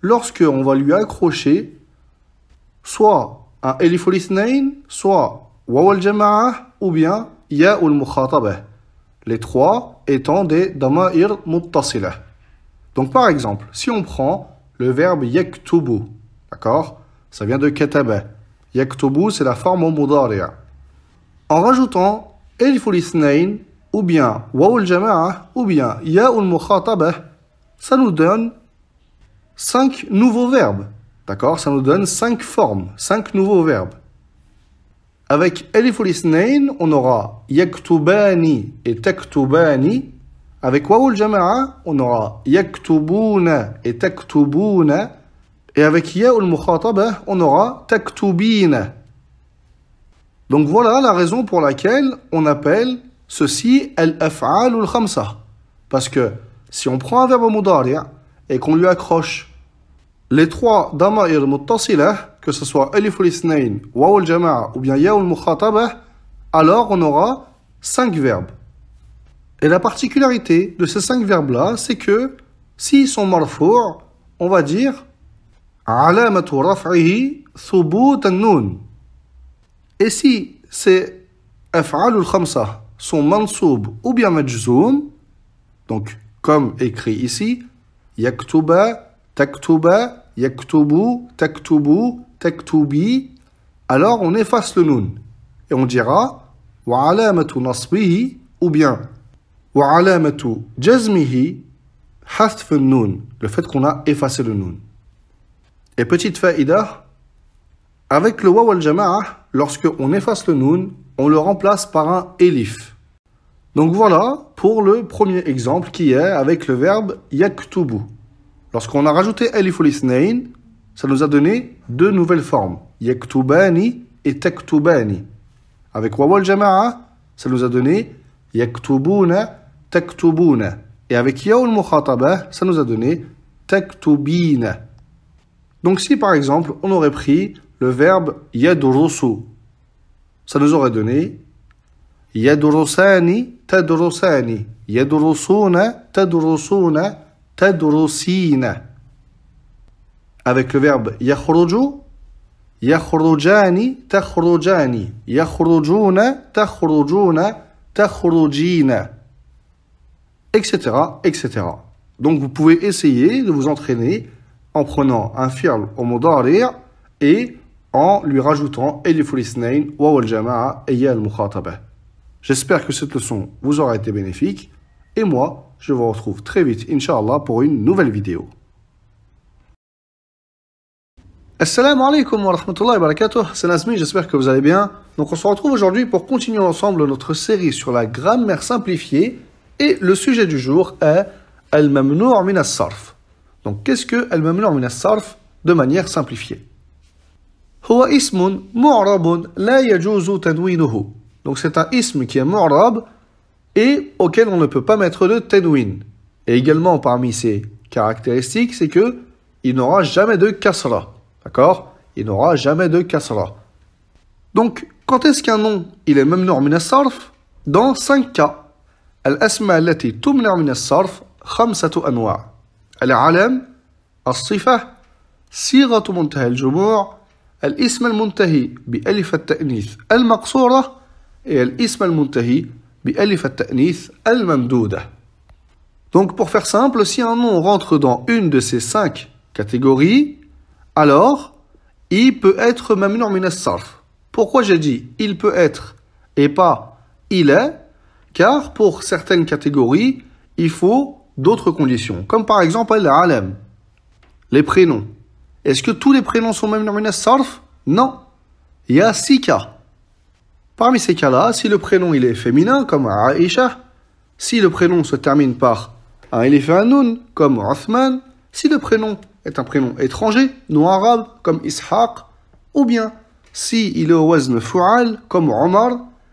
A: lorsque on va lui accrocher soit un Eliful Isnain, soit waw al-jama'a ou bien ya al mukhatabah les trois étant des dama'ir muttasila. Donc par exemple, si on prend le verbe yaktubu, d'accord ça vient de kataba. Yaktubu, c'est la forme mudari'a. En rajoutant elif ou bien waw ou bien ya al-mukhatabah, ça nous donne cinq nouveaux verbes. D'accord Ça nous donne cinq formes, cinq nouveaux verbes. Avec elif on aura yaktubani et taktubani. Avec waw on aura yaktubuna et taktubuna. Et avec ya ou on aura taktubina. Donc voilà la raison pour laquelle on appelle ceci al-af'al ou khamsa. Parce que si on prend un verbe mudari et qu'on lui accroche les trois dama'ir muttasilah, que ce soit alif al jamaa ou bien ya ou alors on aura cinq verbes. Et la particularité de ces cinq verbes-là, c'est que s'ils sont marfou', on va dire « Alamatu raf'ihi رفعه an nun » Et si ces Af'alul khamsa sont mansoub ou bien majzoum, donc comme écrit ici, yaktuba, taktuba, yaktubu, taktubu, taktubi, alors on efface le nun et on dira wa alamatu nasbihi ou bien wa alamatu jazmihi hathf nun, le fait qu'on a effacé le nun. Et petite faïda, avec le waw al jamaa lorsqu'on efface le noun, on le remplace par un elif. Donc voilà pour le premier exemple qui est avec le verbe yaktubu. Lorsqu'on a rajouté elif ou ça nous a donné deux nouvelles formes, yaktubani et taktubani. Avec waw al jamaa, ça nous a donné yaktubuna, taktubuna. Et avec Ya al ça nous a donné taktubina. Donc si par exemple on aurait pris le verbe yadrusu, ça nous aurait donné yadrusani tadrusani, yadrusuna tadrusuna tadrusina. Avec le verbe yakhruju, yakhrujani takhrujani, yakhrujuna takhrujuna takhrujina, etc., etc. Donc vous pouvez essayer de vous entraîner en prenant un fi'l au mudari' et en lui rajoutant J'espère que cette leçon vous aura été bénéfique et moi, je vous retrouve très vite inshallah pour une nouvelle vidéo. Assalamu alaikum wa rahmatullahi wa barakatuh, c'est j'espère que vous allez bien. Donc on se retrouve aujourd'hui pour continuer ensemble notre série sur la grammaire simplifiée et le sujet du jour est al-mamnu' min as-sarf. Donc, qu'est-ce que al même min as de manière simplifiée Donc c'est un ism qui est mu'rab et auquel on ne peut pas mettre de tenwin Et également parmi ses caractéristiques, c'est que il n'aura jamais de kasra. D'accord Il n'aura jamais de kasra. Donc, quand est-ce qu'un nom, il est même min as Dans cinq cas. Al-asma allati tumna' min as-sarf khamsatu anwa'. العلم الصفة صيغة منتهى الجموع الاسم المنتهي بألف التأنيث المقصورة et l'ism al-muntahi bi alif al-ta'nith al Donc pour faire simple, si un nom rentre dans une de ces cinq catégories, alors il peut être mamnur min sarf. Pourquoi j'ai dit il peut être et pas il est Car pour certaines catégories, il faut d'autres conditions, comme par exemple al-alam, les prénoms. Est-ce que tous les prénoms sont même nominés sarf Non. Il y a six cas. Parmi ces cas-là, si le prénom il est féminin, comme Aisha, si le prénom se termine par un il comme Othman, si le prénom est un prénom étranger, non arabe, comme Ishaq, ou bien si il est au wazn fu'al, comme Omar,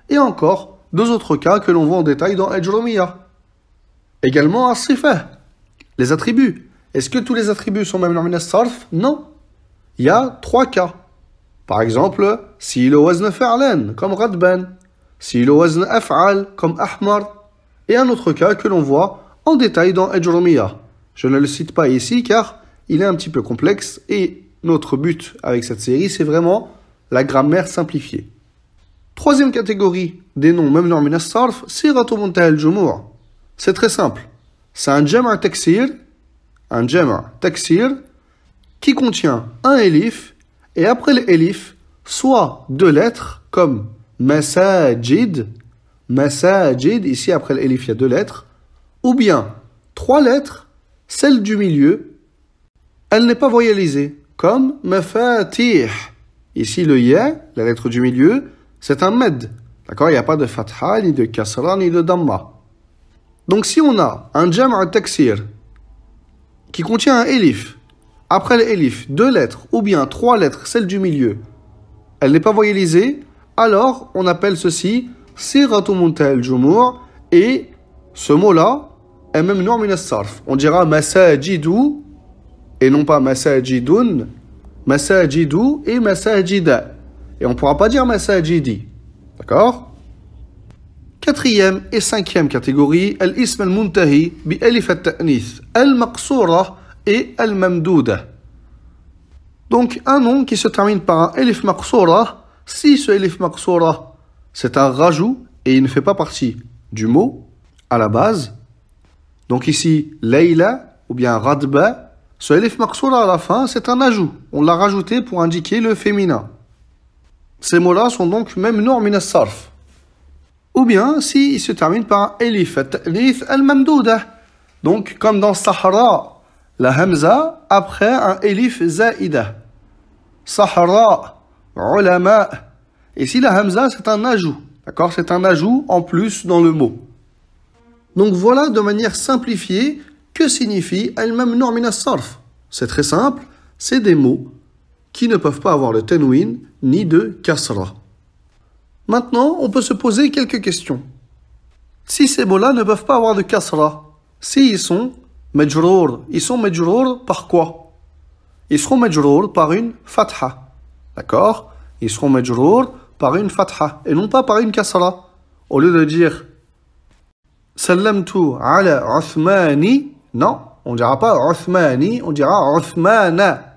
A: et encore deux autres cas que l'on voit en détail dans Ajrumiya. Également as les attributs. Est-ce que tous les attributs sont même min sarf Non. Il y a trois cas. Par exemple, si le wazn comme radban. Si le wazn af'al, comme ahmar. Et un autre cas que l'on voit en détail dans Ajrumiya. Je ne le cite pas ici car il est un petit peu complexe et notre but avec cette série, c'est vraiment la grammaire simplifiée. Troisième catégorie des noms même dans sarf, c'est Ratomuntah al c'est très simple. C'est un jama' taksir, un qui contient un elif et après l'élif, soit deux lettres, comme masajid, masajid, ici après l'élif il y a deux lettres, ou bien trois lettres, celle du milieu, elle n'est pas voyalisée, comme mafatih. Ici le ya, la lettre du milieu, c'est un med. D'accord Il n'y a pas de fatha, ni de kasra, ni de damma. Donc si on a un jam' taksir qui contient un elif, après l'élif, deux lettres ou bien trois lettres, celle du milieu, elle n'est pas voyalisée, alors on appelle ceci siratumuntel jumur et ce mot-là est même non sarf. On dira masajidu et non pas masajidun, masajidu et masajida. Et on ne pourra pas dire masajidi. D'accord Quatrième et cinquième catégorie, al-ism al-muntahi bi alif al-ta'nith, al et al-mamdouda. Donc un nom qui se termine par un elif maqsoura, si ce elif maqsoura, c'est un rajout et il ne fait pas partie du mot à la base. Donc ici, Leila ou bien Radba, ce elif maqsoura à la fin, c'est un ajout. On l'a rajouté pour indiquer le féminin. Ces mots-là sont donc même minas sarf ou bien s'il se termine par Elif, Elif al-Mamdouda. Donc, comme dans Sahara, la Hamza après un Elif zaida. Sahara, Ulama. Ici, la Hamza, c'est un ajout. D'accord C'est un ajout en plus dans le mot. Donc voilà de manière simplifiée que signifie al mamnoumina min sarf C'est très simple, c'est des mots qui ne peuvent pas avoir de tenuin ni de kasra. Maintenant, on peut se poser quelques questions. Si ces mots-là ne peuvent pas avoir de cassera, s'ils sont majrour, ils sont majrour par quoi Ils seront majrour par une fatha. D'accord Ils seront majrour par une fatha et non pas par une cassera. Au lieu de dire Sallamtu ala Uthmani, non, on ne dira pas Uthmani, on dira Uthmana.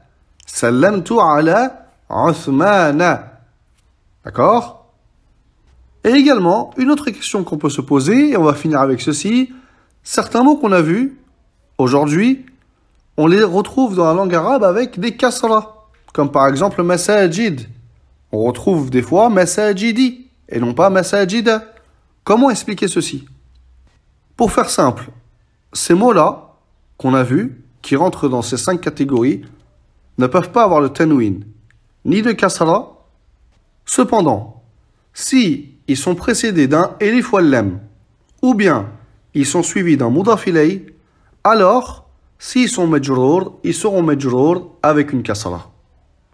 A: Sallamtu ala Uthmana. D'accord et également, une autre question qu'on peut se poser, et on va finir avec ceci, certains mots qu'on a vus aujourd'hui, on les retrouve dans la langue arabe avec des kasra, comme par exemple masajid. On retrouve des fois masajidi et non pas masajida. Comment expliquer ceci Pour faire simple, ces mots-là qu'on a vus, qui rentrent dans ces cinq catégories, ne peuvent pas avoir le tanwin, ni le kasra. Cependant, si ils sont précédés d'un elif ou bien ils sont suivis d'un mudaf alors s'ils sont majrour, ils seront majrour avec une kasra.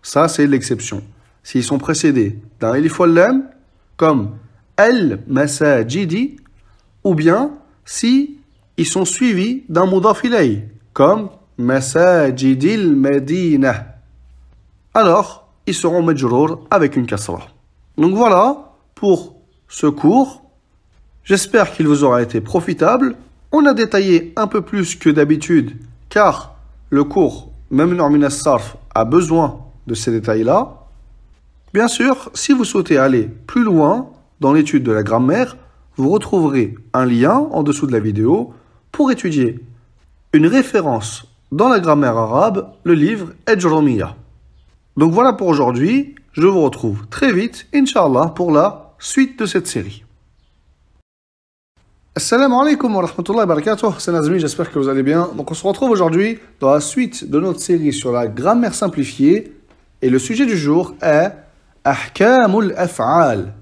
A: Ça c'est l'exception. S'ils sont précédés d'un elif comme el masajidi ou bien si ils sont suivis d'un mudafilei, comme masajidil medina, Alors, ils seront majrour avec une kasra. Donc voilà pour ce cours. J'espère qu'il vous aura été profitable. On a détaillé un peu plus que d'habitude, car le cours, même Normina Sarf, a besoin de ces détails-là. Bien sûr, si vous souhaitez aller plus loin dans l'étude de la grammaire, vous retrouverez un lien en dessous de la vidéo pour étudier une référence dans la grammaire arabe, le livre Ejromiya. Donc voilà pour aujourd'hui, je vous retrouve très vite, Inch'Allah, pour la suite de cette série. Assalamu alaikum wa rahmatullahi wa barakatuh, c'est Nazmi, j'espère que vous allez bien. Donc on se retrouve aujourd'hui dans la suite de notre série sur la grammaire simplifiée et le sujet du jour est Ahkamul Af'al.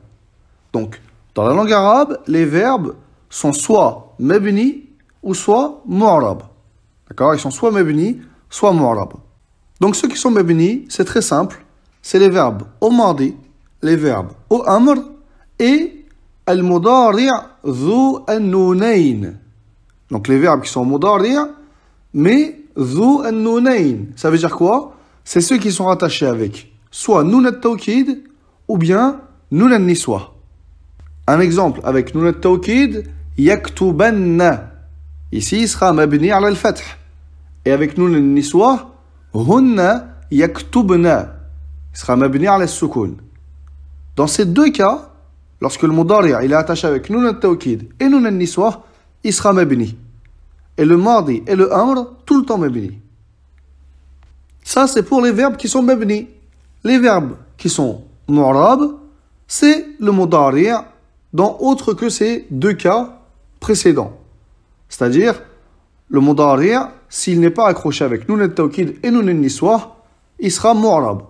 A: Donc dans la langue arabe, les verbes sont soit mabni ou soit mu'rab. D'accord Ils sont soit mabni, soit mu'rab. Donc ceux qui sont mabni, c'est très simple, c'est les verbes au mardi, les verbes au amr et al-mudari' zou an Donc les verbes qui sont mudari' mais zou an-nunayn. Ça veut dire quoi C'est ceux qui sont rattachés avec soit nun at ou bien nun niswa Un exemple avec nun at-tawkid yaktubanna. Ici, il sera mabni ala al-fath. Et avec nun niswa hunna yaktubna. Il sera mabni ala al-sukun. Dans ces deux cas, Lorsque le mudari il est attaché avec nun et nun niswa il sera mabni. Et le mardi et le amr, tout le temps mabni. Ça, c'est pour les verbes qui sont mabni. Les verbes qui sont mu'rab, c'est le mudari dans autre que ces deux cas précédents. C'est-à-dire, le mudari, s'il n'est pas accroché avec nun et nun niswa il sera mu'rab.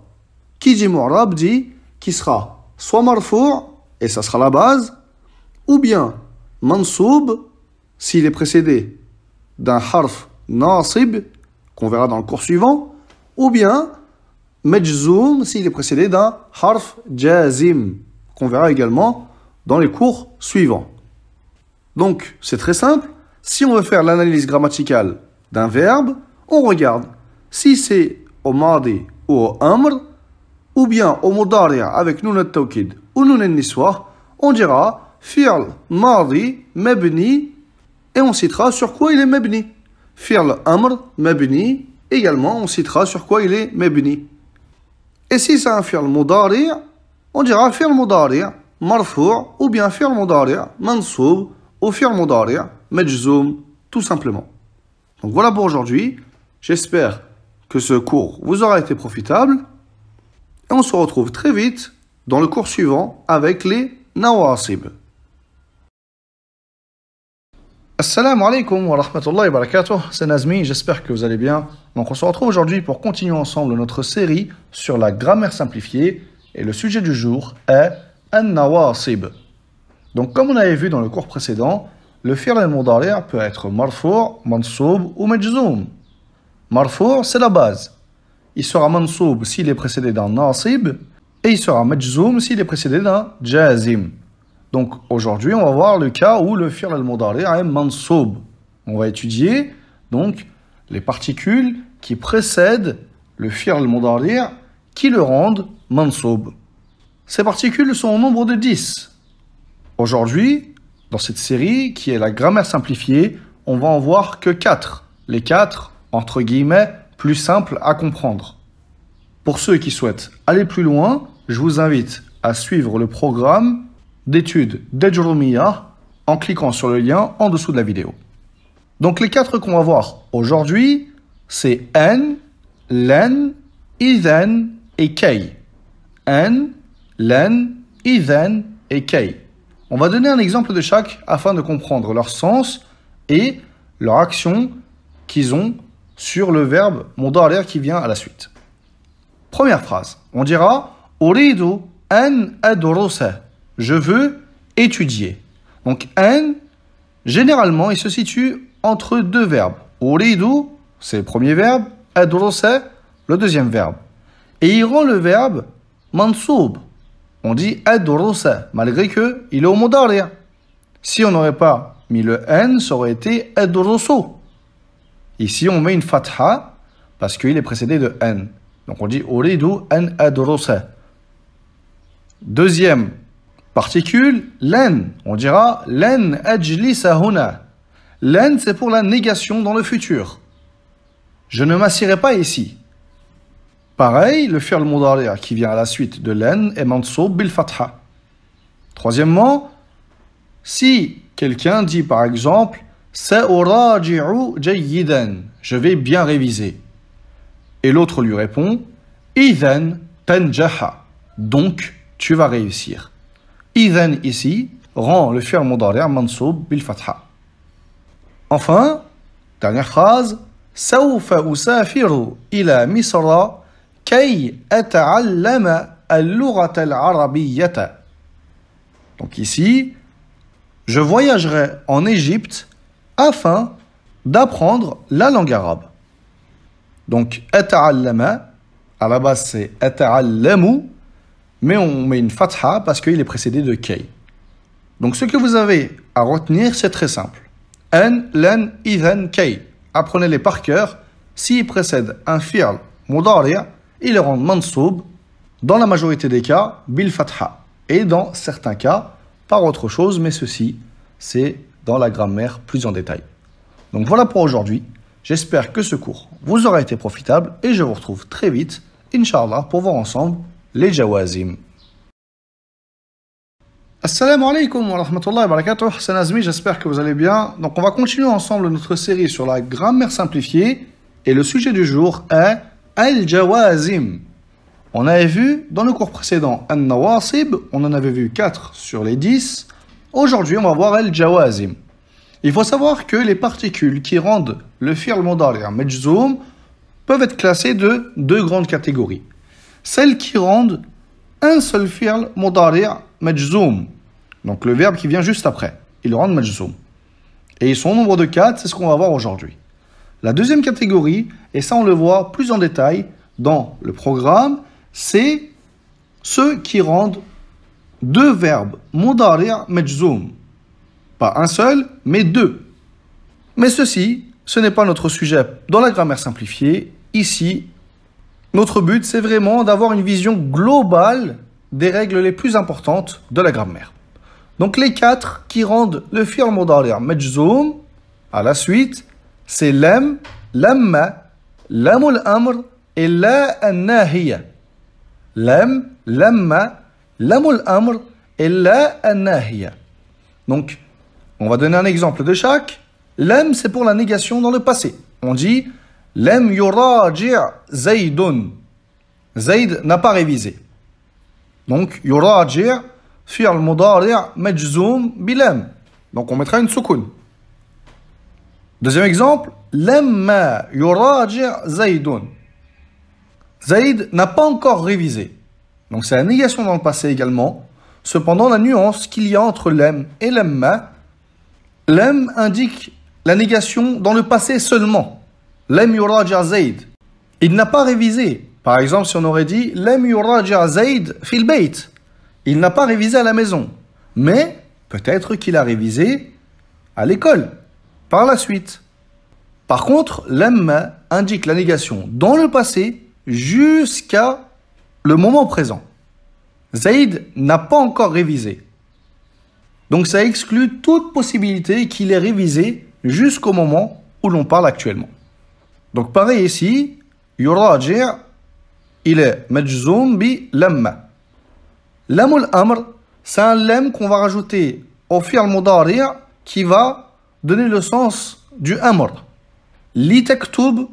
A: Qui dit mu'rab dit qui sera soit marfou' et ça sera la base, ou bien mansoub s'il est précédé d'un harf nasib qu'on verra dans le cours suivant, ou bien Mejzoum » s'il est précédé d'un harf jazim qu'on verra également dans les cours suivants. Donc c'est très simple, si on veut faire l'analyse grammaticale d'un verbe, on regarde si c'est au madi ou au amr, ou bien au mudari avec nous notre on dira fi'l mardi mebni et on citera sur quoi il est mebni. Fi'l amr mebni également on citera sur quoi il est mebni. Et si c'est un fi'l mudari, on dira fi'l mudari marfou ou bien fi'l mudari mansoub ou fi'l mudari majzoum tout simplement. Donc voilà pour aujourd'hui. J'espère que ce cours vous aura été profitable et on se retrouve très vite dans le cours suivant avec les nawasib. Assalamu alaikum wa rahmatullahi wa barakatuh, c'est Nazmi, j'espère que vous allez bien. Donc on se retrouve aujourd'hui pour continuer ensemble notre série sur la grammaire simplifiée et le sujet du jour est an-nawasib. Donc comme on avait vu dans le cours précédent, le fi'l al peut être marfour, mansoub ou majzoum. Marfour, c'est la base. Il sera mansoub s'il est précédé d'un Nawasib » et il sera majzoum s'il est précédé d'un jazim. Donc aujourd'hui, on va voir le cas où le fir al-mudari est mansoub. On va étudier donc les particules qui précèdent le fir al-mudari qui le rendent mansoub. Ces particules sont au nombre de 10. Aujourd'hui, dans cette série qui est la grammaire simplifiée, on va en voir que 4. Les 4, entre guillemets, plus simples à comprendre. Pour ceux qui souhaitent aller plus loin, je vous invite à suivre le programme d'études d'Ejromia en cliquant sur le lien en dessous de la vidéo. Donc les quatre qu'on va voir aujourd'hui, c'est N, Len, Ithen et K. N, Len, Ithen et K. On va donner un exemple de chaque afin de comprendre leur sens et leur action qu'ils ont sur le verbe mondar qui vient à la suite. Première phrase, on dira Uridu an adorosa. Je veux étudier. Donc n généralement, il se situe entre deux verbes. Uridu, c'est le premier verbe. Adrusa, le deuxième verbe. Et il rend le verbe mansoub. On dit adrusa, malgré que il est au mudari. Si on n'aurait pas mis le n, ça aurait été adrusu. Ici, on met une fatha parce qu'il est précédé de n. Donc on dit uridu an adrusa. Deuxième particule, len. On dira len ajlisahuna. Len, c'est pour la négation dans le futur. Je ne m'assirai pas ici. Pareil, le fi'l mudari'a qui vient à la suite de len est manso bil fatha. Troisièmement, si quelqu'un dit par exemple Sa'uraji'u jayyidan, je vais bien réviser. Et l'autre lui répond Idan tanjaha. Donc tu vas réussir. Idhan ici rend le fi'l mudari' mansoub bil fatha. Enfin, dernière phrase, Saufa usafiru ila misra kay ata'allama al lughata al-arabiyyata. Donc ici, je voyagerai en Égypte afin d'apprendre la langue arabe. Donc ata'allama à la base c'est ata'allamu mais on met une fatha parce qu'il est précédé de kay. Donc ce que vous avez à retenir, c'est très simple. En, len, idhan, kay. Apprenez-les par cœur. S'ils précèdent un fial mudaria, ils le rendent mansoub, dans la majorité des cas, bil fatha. Et dans certains cas, par autre chose, mais ceci, c'est dans la grammaire plus en détail. Donc voilà pour aujourd'hui. J'espère que ce cours vous aura été profitable et je vous retrouve très vite, inshallah pour voir ensemble les Jawazim. Assalamu alaikum wa rahmatullahi wa barakatuh, c'est j'espère que vous allez bien. Donc on va continuer ensemble notre série sur la grammaire simplifiée et le sujet du jour est Al-Jawazim. On avait vu dans le cours précédent An-Nawasib, on en avait vu 4 sur les 10. Aujourd'hui on va voir Al-Jawazim. Il faut savoir que les particules qui rendent le fi'l mudari majzoum peuvent être classées de deux grandes catégories celles qui rendent un seul fi'l mudari' majzoum. Donc le verbe qui vient juste après, il le rendent majzoum. Et ils sont au nombre de quatre, c'est ce qu'on va voir aujourd'hui. La deuxième catégorie, et ça on le voit plus en détail dans le programme, c'est ceux qui rendent deux verbes mudari' majzoum. Pas un seul, mais deux. Mais ceci, ce n'est pas notre sujet dans la grammaire simplifiée. Ici, notre but, c'est vraiment d'avoir une vision globale des règles les plus importantes de la grammaire. Donc les quatre qui rendent le fi'l mudari' majzoum à la suite, c'est lam, lamma, lamul amr et la nahiya. Lam, lamma, lamul amr et la Donc on va donner un exemple de chaque. Lam c'est pour la négation dans le passé. On dit Lem yuraji' Zaydun. Zayd n'a pas révisé. Donc, yuraji' al mudari' majzoum bilem. Donc, on mettra une soukoun. Deuxième exemple, lemma yuraji' Zaydun. Zayd n'a pas encore révisé. Donc, c'est la négation dans le passé également. Cependant, la nuance qu'il y a entre lem et lemma, lem indique la négation dans le passé seulement. Lem Zayd. Il n'a pas révisé. Par exemple, si on aurait dit Lem Zayd fil bait. Il n'a pas révisé à la maison. Mais peut-être qu'il a révisé à l'école par la suite. Par contre, lemma indique la négation dans le passé jusqu'à le moment présent. Zaïd n'a pas encore révisé. Donc ça exclut toute possibilité qu'il ait révisé jusqu'au moment où l'on parle actuellement. Donc pareil ici, يراجع il est majzoum bi lamma. Lamul amr, c'est un lam qu'on va rajouter au fi'l mudari' qui va donner le sens du amr. L'itektub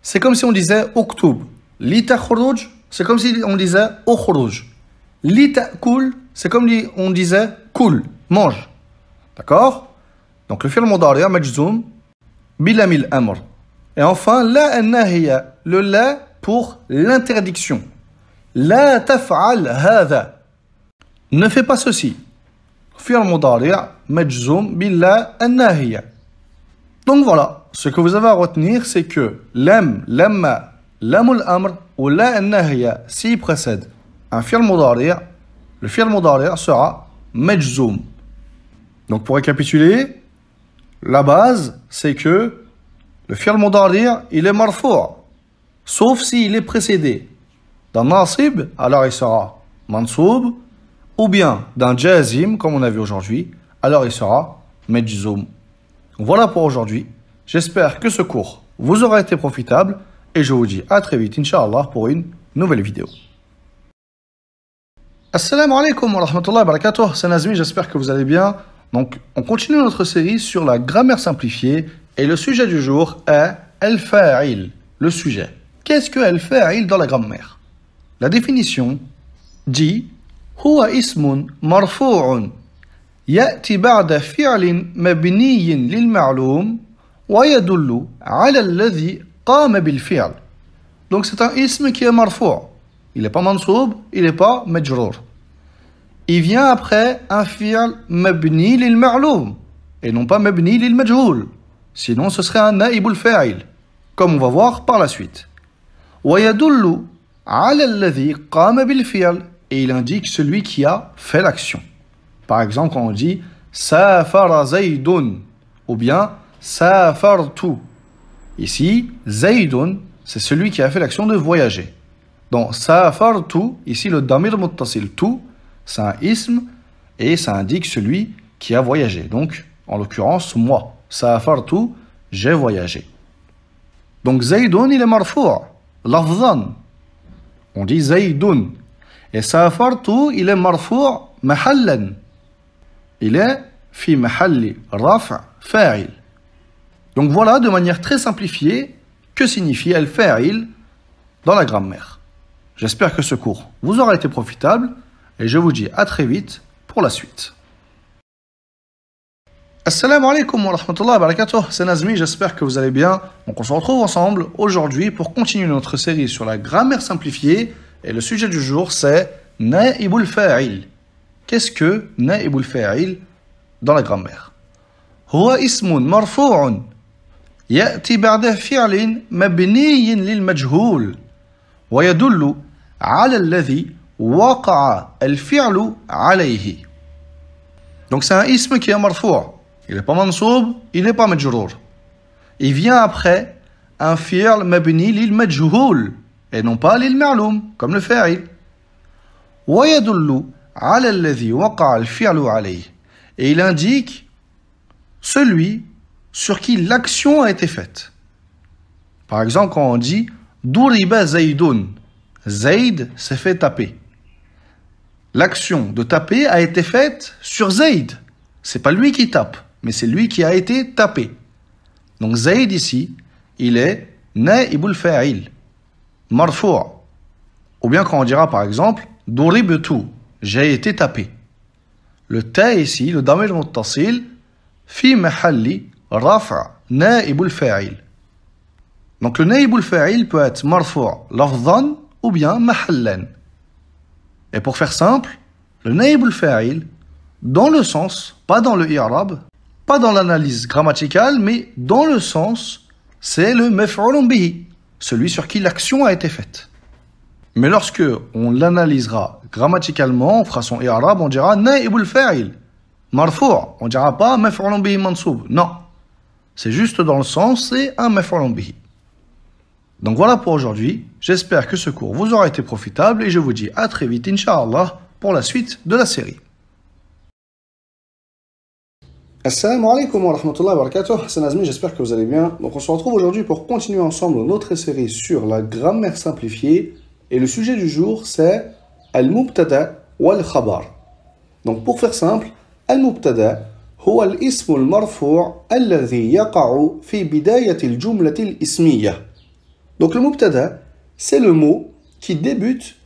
A: c'est comme si on disait uktub. L'itakhruj, c'est comme si on disait okhruj. Litakul, kul c'est comme si on disait kul, mange. D'accord Donc le fi'l mudari' majzoum bi lamil amr. Et enfin, la nahiya, le la pour l'interdiction. La taf'al hada Ne fais pas ceci. la nahiya. Donc voilà, ce que vous avez à retenir, c'est que l'am, lamma, l'amul amr ou la nahiya, s'il précède un fi'al le fi'al mudari' sera majzoum. Donc pour récapituler, la base, c'est que le fi'l il est marfou', sauf s'il est précédé d'un nasib, alors il sera mansoub, ou bien d'un jazim, comme on a vu aujourd'hui, alors il sera mejzoum. Voilà pour aujourd'hui. J'espère que ce cours vous aura été profitable et je vous dis à très vite, inshallah, pour une nouvelle vidéo. Assalamu alaikum wa rahmatullahi wa c'est j'espère que vous allez bien. Donc, on continue notre série sur la grammaire simplifiée et le sujet du jour est el fail le sujet. Qu'est-ce que al-fa'il dans la grammaire La définition dit huwa ismun marfu'un يأتي lil فعل wa للمعلوم 'ala على qama bil fi'l ». Donc c'est un isme qui est marfou'. Il n'est pas mansoub, il n'est pas majrour. Il vient après un fi'l mabni lil ma'loum et non pas mabni lil majhoul. Sinon, ce serait un naïbul fa'il, comme on va voir par la suite. et il indique celui qui a fait l'action. Par exemple, quand on dit safara zaydun ou bien safartu. Ici, zaydun, c'est celui qui a fait l'action de voyager. Dans safartu, ici le damir muttasil tu, c'est un isme et ça indique celui qui a voyagé. Donc, en l'occurrence, moi. Safartu, j'ai voyagé. Donc Zaydoun, il est marfou', lafzan. On dit Zaydoun. Et Safartu, il est marfou' mahallan. Il est fi mahalli, raf' fa'il. Donc voilà, de manière très simplifiée, que signifie al-fa'il dans la grammaire. J'espère que ce cours vous aura été profitable et je vous dis à très vite pour la suite. Assalamu alaikum wa rahmatullahi wa barakatuh, c'est Nazmi, j'espère que vous allez bien. Donc on se retrouve ensemble aujourd'hui pour continuer notre série sur la grammaire simplifiée. Et le sujet du jour c'est Naibul fa'il. Qu'est-ce que Naibul fa'il dans la grammaire Huwa ismun marfu'un ya'ti ba'da fi'lin mabniyin lil majhul wa yadullu 'ala alladhi waqa'a al-fi'lu 'alayhi. Donc c'est un isme qui est marfou'. Il n'est pas mansoub, il n'est pas majrour. Il vient après un fi'l mabni lil majhoul et non pas lil ma'loum comme le fait il. et il indique celui sur qui l'action a été faite. Par exemple, quand on dit duriba Zaidun, Zayd s'est fait taper. L'action de taper a été faite sur Zaid. C'est pas lui qui tape mais c'est lui qui a été tapé. Donc Zaïd ici, il est naibul fa'il, marfour. Ou bien quand on dira par exemple, tout j'ai été tapé. Le ta ici, le damir muttasil, fi mahalli rafa, naibul fa'il. Donc le naibul fa'il peut être marfour, lafzan ou bien mahallan. Et pour faire simple, le naibul fa'il, dans le sens, pas dans le arabe, pas dans l'analyse grammaticale, mais dans le sens, c'est le mef'ulun celui sur qui l'action a été faite. Mais lorsque on l'analysera grammaticalement, on fera son on dira naibul fa'il, marfour, on dira pas mef'ulun bihi mansoub, non. C'est juste dans le sens, c'est un mef'ulun Donc voilà pour aujourd'hui, j'espère que ce cours vous aura été profitable et je vous dis à très vite, inshallah pour la suite de la série. Assalamu alaikum wa rahmatullahi wa barakatuh, Azmi, j'espère que vous allez bien. Donc on se retrouve aujourd'hui pour continuer ensemble notre série sur la grammaire simplifiée et le sujet du jour c'est al-mubtada wal khabar. Donc pour faire simple, al-mubtada هو alladhi yaqa'u fi bidayat al بداية al-ismiya. Donc le mubtada c'est le mot qui débute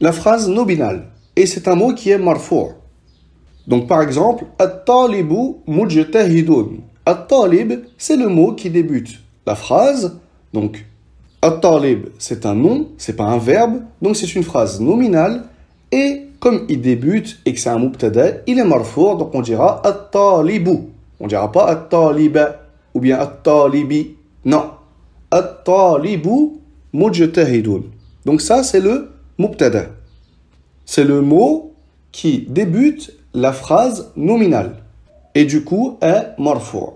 A: la phrase nominale et c'est un mot qui est marfour. Donc par exemple, At-talibu mujtahidun. At-talib, c'est le mot qui débute la phrase. Donc At-talib, c'est un nom, c'est pas un verbe, donc c'est une phrase nominale et comme il débute et que c'est un mubtada, il est marfour, donc on dira At-talibu. On dira pas at ou bien at Non. At-talibu Donc ça c'est le mubtada. C'est le mot qui débute la phrase nominale et du coup est marfou.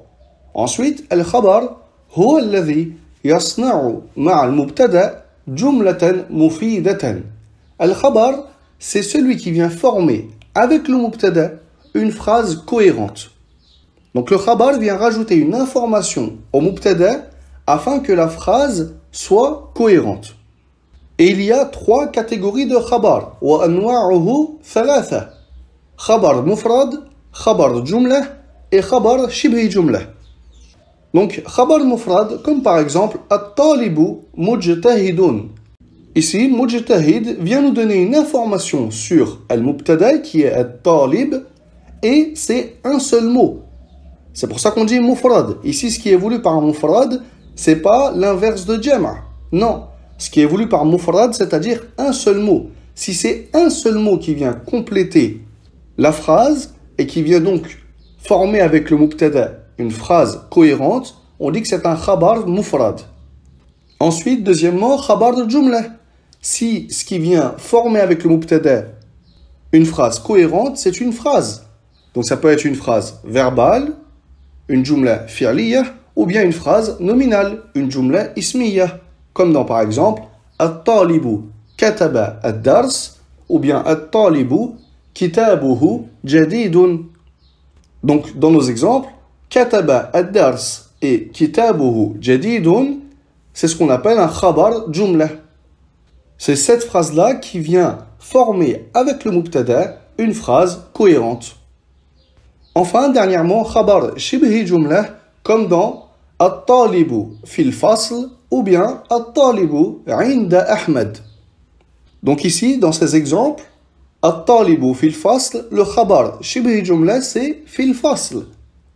A: Ensuite, le khabar هو الذي يصنع مع المبتدا جملة مفيدة. khabar, c'est celui qui vient former avec le mubtada une phrase cohérente. Donc le khabar vient rajouter une information au mubtada afin que la phrase soit cohérente. Et il y a trois catégories de khabar. وأنواعه ثلاثة khabar mufrad, khabar jumla et khabar shibhi jumla. Donc khabar mufrad comme par exemple at-talibu Ici, mujtahid vient nous donner une information sur al-mubtada qui est at-talib et c'est un seul mot. C'est pour ça qu'on dit mufrad. Ici, ce qui est voulu par mufrad, c'est pas l'inverse de gemma Non, ce qui est voulu par mufrad, c'est-à-dire un seul mot. Si c'est un seul mot qui vient compléter la phrase et qui vient donc former avec le mubtada une phrase cohérente, on dit que c'est un khabar mufrad. Ensuite, deuxièmement, khabar jumla. Si ce qui vient former avec le mubtada une phrase cohérente, c'est une phrase. Donc ça peut être une phrase verbale, une jumla fi'liya, ou bien une phrase nominale, une jumla ismiya, comme dans par exemple at-talibu kataba ad-dars ou bien at-talibu kitabuhu jadidun. Donc, dans nos exemples, kataba ad-dars et kitabuhu jadidun, c'est ce qu'on appelle un khabar jumla. C'est cette phrase-là qui vient former avec le mubtada une phrase cohérente. Enfin, dernièrement, khabar shibhi jumla, comme dans at fil fasl ou bien at-talibu inda Ahmed. Donc ici, dans ces exemples, الطالب في الفصل le khabar شبه Jumla c'est fil fasl.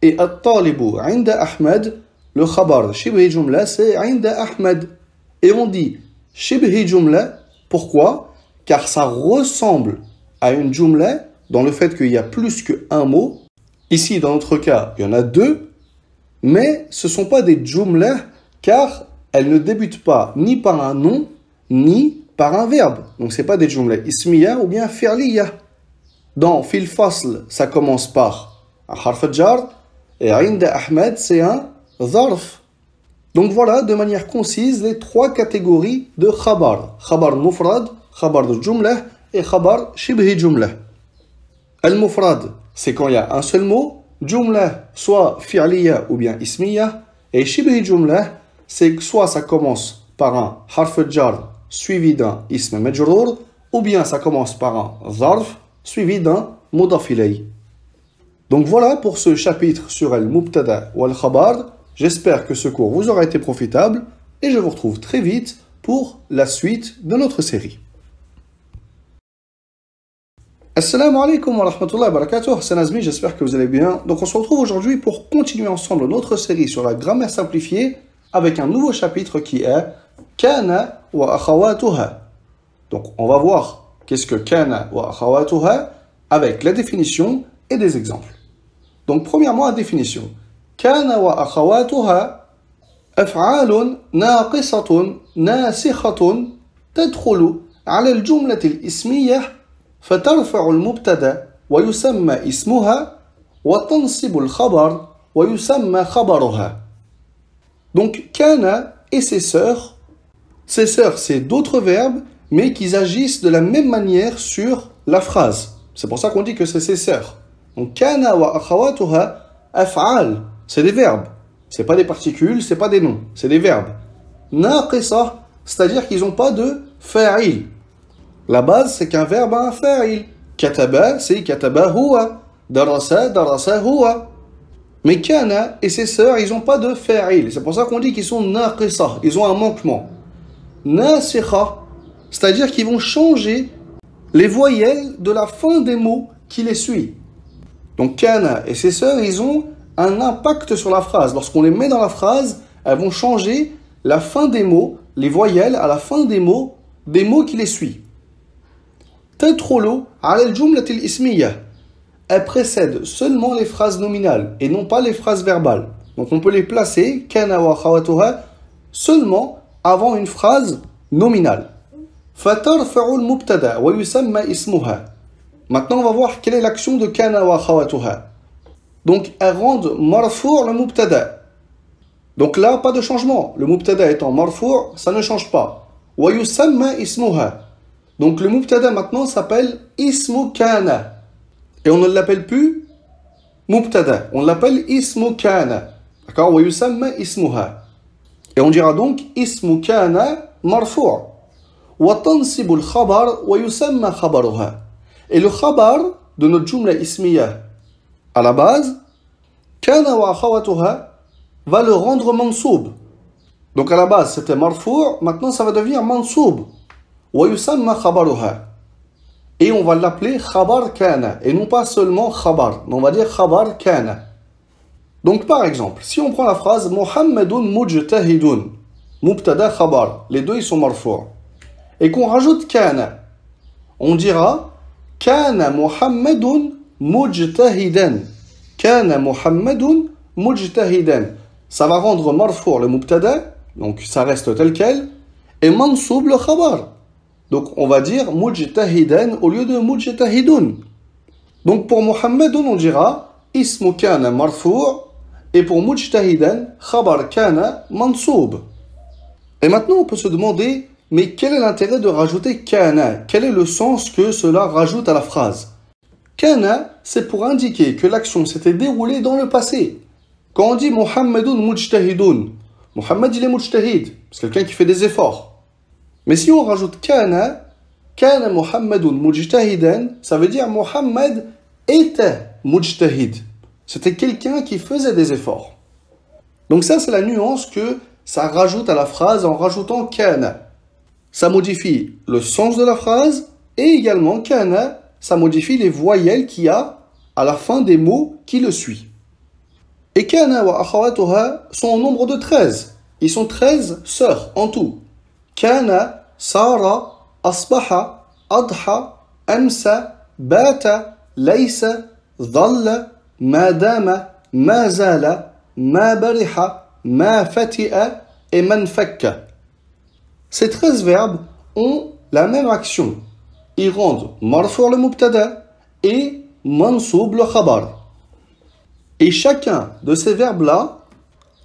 A: et الطالب عند Ahmed le khabar شبه Jumla c'est عند Ahmed. et on dit شبه Jumla. pourquoi car ça ressemble à une jumla dans le fait qu'il y a plus qu'un mot ici dans notre cas il y en a deux mais ce ne sont pas des jumla car elles ne débutent pas ni par un nom ni par un verbe. Donc c'est pas des jumla ismiya ou bien fi'liya. Dans fil fasl, ça commence par un harf et inda Ahmed, c'est un zarf. Donc voilà de manière concise les trois catégories de khabar. Khabar mufrad, khabar de jumla et khabar shibhi jumla. Al-mufrad, c'est quand il y a un seul mot, jumla, soit fi'liya ou bien ismiya, et shibhi jumla, c'est que soit ça commence par un harf suivi d'un ism majrour ou bien ça commence par un zarf suivi d'un mudaf Donc voilà pour ce chapitre sur al-mubtada ou al-khabar. J'espère que ce cours vous aura été profitable et je vous retrouve très vite pour la suite de notre série. Assalamu alaikum wa rahmatullahi wa barakatuh, c'est Nazmi, j'espère que vous allez bien. Donc on se retrouve aujourd'hui pour continuer ensemble notre série sur la grammaire simplifiée avec un nouveau chapitre qui est kana wa akhawatuha Donc on va voir qu'est-ce que kana wa akhawatuha avec la définition et des exemples Donc premièrement la définition kana wa akhawatuha af'al naqisah nasikha na ala al-jumla al-ismiya fatarfa'u al-mubtada wa ismuha wa tansibu al-khabar wa yusamma khabaruha Donc kana et ses sœurs ces sœurs, c'est d'autres verbes, mais qu'ils agissent de la même manière sur la phrase. C'est pour ça qu'on dit que c'est sœurs. Donc, kana wa akhawatuha af'al, c'est des verbes. C'est pas des particules, c'est pas des noms, c'est des verbes. Naqisa, c'est-à-dire qu'ils n'ont pas de fa'il. La base, c'est qu'un verbe a un fa'il. Kataba, c'est kataba huwa. Darasa, darasa huwa. Mais kana et ses sœurs, ils n'ont pas de fa'il. C'est pour ça qu'on dit qu'ils sont naqisa, ils ont un manquement c'est-à-dire qu'ils vont changer les voyelles de la fin des mots qui les suit. Donc Kana et ses sœurs, ils ont un impact sur la phrase. Lorsqu'on les met dans la phrase, elles vont changer la fin des mots, les voyelles à la fin des mots, des mots qui les suivent. Tetrolo al ismiya. Elle précède seulement les phrases nominales et non pas les phrases verbales. Donc on peut les placer kana wa seulement avant une phrase nominale. Maintenant, on va voir quelle est l'action de kana wa khawatuha. Donc, elle rend marfour le mubtada. Donc là, pas de changement. Le mubtada étant marfour, ça ne change pas. Wa yusamma ismuha. Donc le mubtada maintenant s'appelle ismu kana. Et on ne l'appelle plus mubtada. On l'appelle ismu kana. D'accord Wa yusamma ismuha. Et on dira donc ismu kana marfu'. Wa tansibu al-khabar wa yusamma khabaruha. Et le khabar de notre jumla ismiya à la base kana wa akhawatuha va le rendre mansoub. Donc à la base c'était marfou', maintenant ça va devenir mansoub. Wa yusamma khabaruha. Et on va l'appeler khabar kana et non pas seulement khabar, mais on va dire khabar kana. Donc par exemple, si on prend la phrase Mohammedun mujtahidun, mubtada khabar, les deux ils sont marfou. Et qu'on rajoute kana, on dira kana Mohammedun mujtahidan. Kana Mohammedun mujtahidan. Ça va rendre marfou le mubtada, donc ça reste tel quel, et mansoub le khabar. Donc on va dire mujtahidan au lieu de mujtahidun. Donc pour Mohammedun on dira ismu kana et pour mujtahidan, khabar kana mansoub. Et maintenant, on peut se demander, mais quel est l'intérêt de rajouter kana Quel est le sens que cela rajoute à la phrase Kana, c'est pour indiquer que l'action s'était déroulée dans le passé. Quand on dit Muhammadun mujtahidun, Muhammad il est mujtahid, c'est quelqu'un qui fait des efforts. Mais si on rajoute kana, kana Muhammadun mujtahidan, ça veut dire Muhammad était mujtahid. C'était quelqu'un qui faisait des efforts. Donc ça, c'est la nuance que ça rajoute à la phrase en rajoutant kana. Ça modifie le sens de la phrase et également kana, ça modifie les voyelles qu'il y a à la fin des mots qui le suivent. Et kana et « akhawatuha sont au nombre de 13. Ils sont 13 sœurs en tout. Kana, Sara, Asbaha, Adha, Amsa, Bata, Laysa, Dhalla, ma dama, ma et man Ces 13 verbes ont la même action. Ils rendent marfour le mubtada et mansoub le khabar. Et chacun de ces verbes-là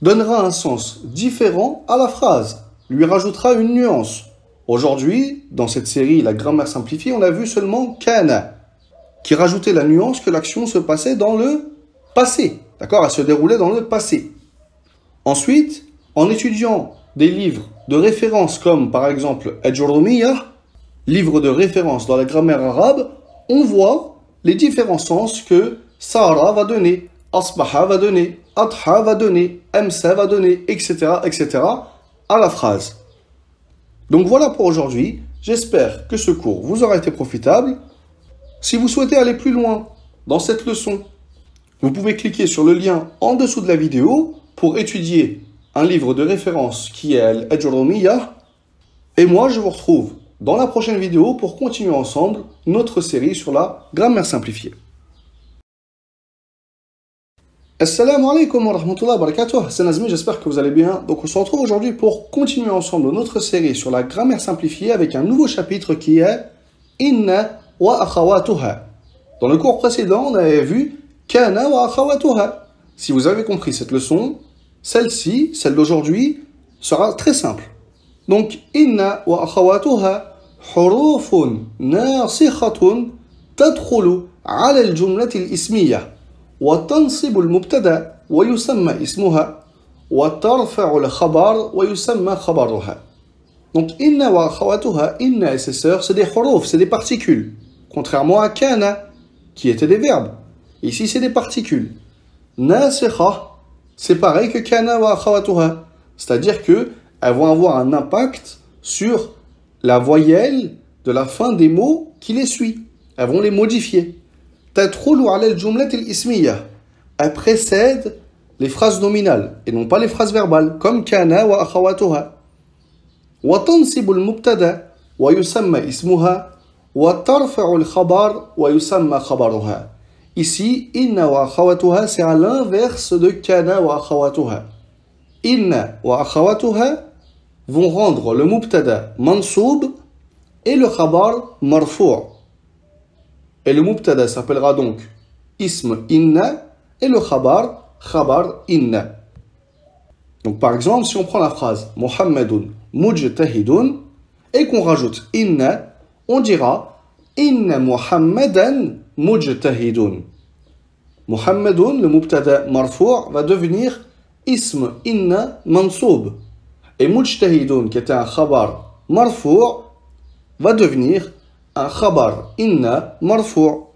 A: donnera un sens différent à la phrase, lui rajoutera une nuance. Aujourd'hui, dans cette série La grammaire simplifiée, on a vu seulement kana, qui rajoutait la nuance que l'action se passait dans le passé. D'accord Elle se déroulait dans le passé. Ensuite, en étudiant des livres de référence comme par exemple Ejurumiya, livre de référence dans la grammaire arabe, on voit les différents sens que Sahara va donner, Asbaha va donner, Adha va donner, Amsa va donner, etc., etc., à la phrase. Donc voilà pour aujourd'hui. J'espère que ce cours vous aura été profitable. Si vous souhaitez aller plus loin dans cette leçon, vous pouvez cliquer sur le lien en dessous de la vidéo pour étudier un livre de référence qui est Al-Ajrumiya. Et moi, je vous retrouve dans la prochaine vidéo pour continuer ensemble notre série sur la grammaire simplifiée. Assalamu alaikum wa rahmatullahi wa barakatuh, c'est Nazmi, j'espère que vous allez bien. Donc on se retrouve aujourd'hui pour continuer ensemble notre série sur la grammaire simplifiée avec un nouveau chapitre qui est Inna dans le cours précédent, on avait vu kana wa akhawatuha. Si vous avez compris cette leçon, celle-ci, celle, d'aujourd'hui, sera très simple. Donc, inna wa akhawatuha hurufun nasikhatun tadkhulu ala al-jumlah al-ismiyah wa tansibu al-mubtada wa yusamma ismuha wa tarfa'u al-khabar wa yusamma khabaruha. Donc, inna wa akhawatuha, inna et ses sœurs, c'est des huruf, c'est des particules contrairement à kana, hein, qui étaient des verbes. Ici, c'est des particules. Na » c'est pareil que kana wa akhawatuha. C'est-à-dire que vont avoir un impact sur la voyelle de la fin des mots qui les suit. Elles vont les modifier. Tatroulu ala al-jumlat ismiya Elles précèdent les phrases nominales et non pas les phrases verbales, comme kana wa akhawatuha. mubtada wa yusamma ismuha. Ici, inna wa akhawatuha, c'est à l'inverse de kana wa akhawatuha. Inna wa akhawatuha vont rendre le mubtada mansoub et le khabar marfou'. Et le mubtada s'appellera donc ism inna et le khabar khabar inna. Donc par exemple, si on prend la phrase Muhammadun mujtahidun et qu'on rajoute inna on dira Inna Muhammadan mujtahidun. Muhammadun, le mubtada marfou' va devenir ism inna mansoub. Et mujtahidun, qui était un khabar marfou', va devenir un khabar inna marfou'.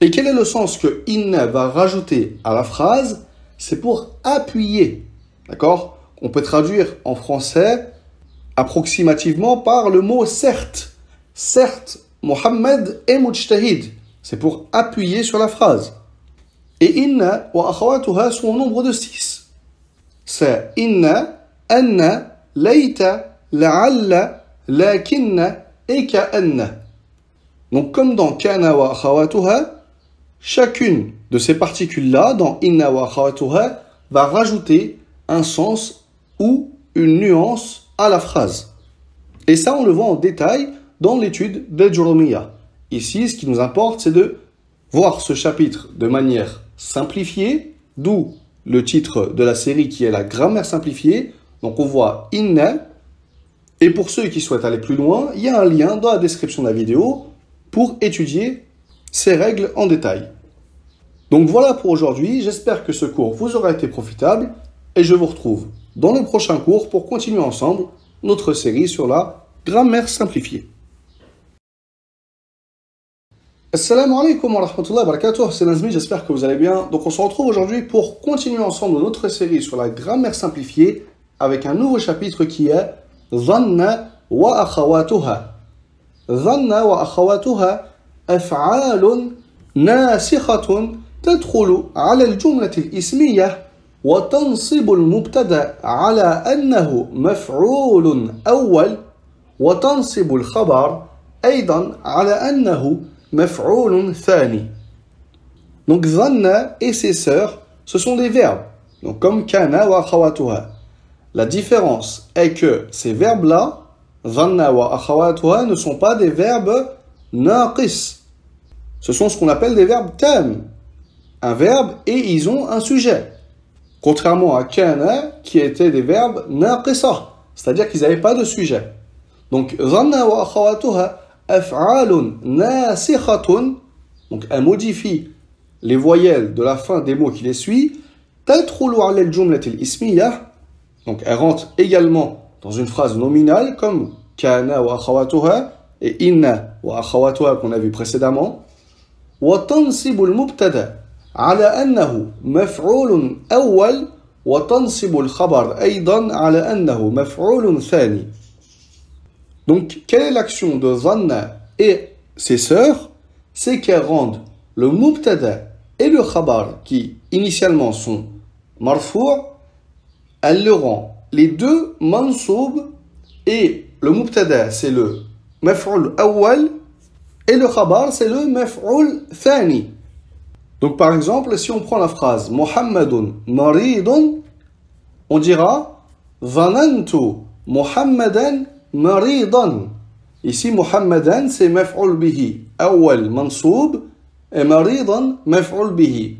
A: Et quel est le sens que inna va rajouter à la phrase C'est pour appuyer. D'accord On peut traduire en français approximativement par le mot certes. Certes, Mohammed est mujtahid. C'est pour appuyer sur la phrase. Et inna wa akhawatuha sont au nombre de six. C'est inna, anna, laïta, la'alla, lakinna et ka'anna. Donc comme dans kana wa akhawatuha, chacune de ces particules-là, dans inna wa akhawatuha, va rajouter un sens ou une nuance à la phrase. Et ça, on le voit en détail dans l'étude de Joromiya. Ici, ce qui nous importe, c'est de voir ce chapitre de manière simplifiée, d'où le titre de la série qui est la grammaire simplifiée. Donc on voit inna. Et pour ceux qui souhaitent aller plus loin, il y a un lien dans la description de la vidéo pour étudier ces règles en détail. Donc voilà pour aujourd'hui, j'espère que ce cours vous aura été profitable et je vous retrouve dans le prochain cours pour continuer ensemble notre série sur la grammaire simplifiée. Assalamu alaikum wa rahmatullahi wa barakatuh, c'est Nazmi, j'espère que vous allez bien. Donc on se retrouve aujourd'hui pour continuer ensemble notre série sur la grammaire simplifiée avec un nouveau chapitre qui est Dhanna wa akhawatuha. Dhanna wa akhawatuha af'alun nasikhatun تدخل على الجملة الإسمية وتنصب المبتدأ على أنه مفعول أول وتنصب الخبر أيضا على أنه thani. Donc zanna et ses sœurs, ce sont des verbes. Donc comme kana wa akhawatuha. La différence est que ces verbes-là, zanna wa akhawatuha, ne sont pas des verbes naqis. Ce sont ce qu'on appelle des verbes tam. Un verbe et ils ont un sujet. Contrairement à kana qui étaient des verbes naqisa, c'est-à-dire qu'ils n'avaient pas de sujet. Donc zanna wa akhawatuha Af'alun nasikhatun, donc elle modifie les voyelles de la fin des mots qui les suit. Tadkhulu ala al-jumlat al donc elle rentre également dans une phrase nominale comme kana wa akhawatuha et inna wa akhawatuha qu'on a vu précédemment. Wa المبتدا al-mubtada على أنه مفعول أول وتنصب الخبر أيضا على أنه مفعول ثاني donc, quelle est l'action de Zanna et ses sœurs C'est qu'elles rendent le Mubtada et le Khabar, qui initialement sont Marfou, elles le rendent les deux Mansoub et le Mubtada, c'est le Maf'ul Awal et le Khabar, c'est le Maf'ul Thani. Donc, par exemple, si on prend la phrase Muhammadun Maridun, on dira Zanantu Muhammadan Ici, Muhammadan, c'est maf'ul bihi. Awal, mansoub. Et maf'ul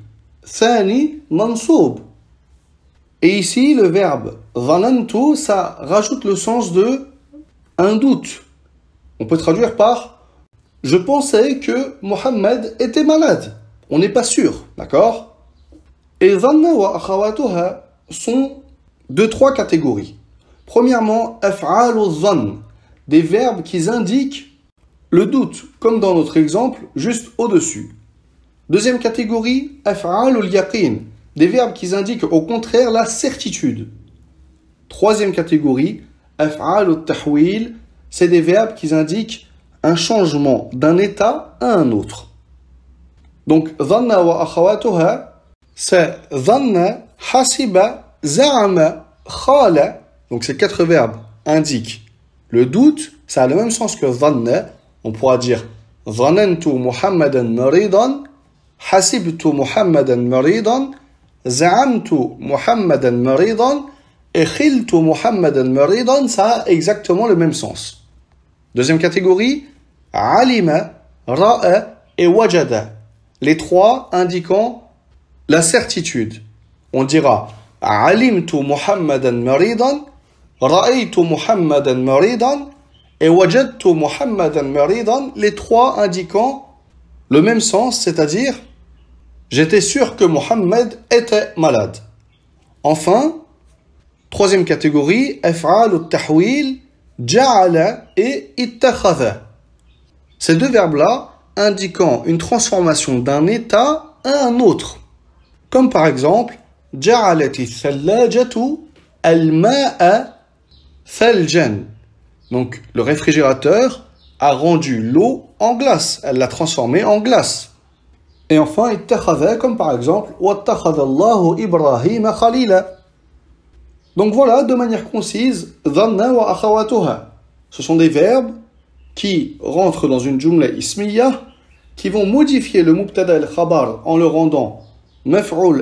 A: mansoub. Et ici, le verbe zanantu, ça rajoute le sens de un doute. On peut traduire par je pensais que Mohammed était malade. On n'est pas sûr, d'accord Et zanna wa sont de trois catégories. Premièrement, des verbes qui indiquent le doute, comme dans notre exemple juste au-dessus. Deuxième catégorie, des verbes qui indiquent au contraire la certitude. Troisième catégorie, c'est des verbes qui indiquent un changement d'un état à un autre. Donc, c'est hasiba, za'ama, khala, donc ces quatre verbes indiquent le doute, ça a le même sens que vanne. On pourra dire tu Muhammadan maridan, hasibtu Muhammadan maridan, za'amtu Muhammadan maridan, et khiltu Muhammadan maridan, ça a exactement le même sens. Deuxième catégorie, alima, ra'a et wajada. Les trois indiquant la certitude. On dira alimtu Muhammadan maridan, Ra'aytu Muhammadan maridan et wajadtu Muhammadan maridan, les trois indiquant le même sens, c'est-à-dire j'étais sûr que Muhammad était malade. Enfin, troisième catégorie, af'al ou tahwil, ja'ala et ittakhadha. Ces deux verbes-là indiquant une transformation d'un état à un autre. Comme par exemple, ja'alati thallajatu al-ma'a donc le réfrigérateur a rendu l'eau en glace, elle l'a transformée en glace. Et enfin, comme par exemple, Ibrahim Donc voilà, de manière concise, dhanna wa Ce sont des verbes qui rentrent dans une jumla ismiya, qui vont modifier le mubtada al-khabar en le rendant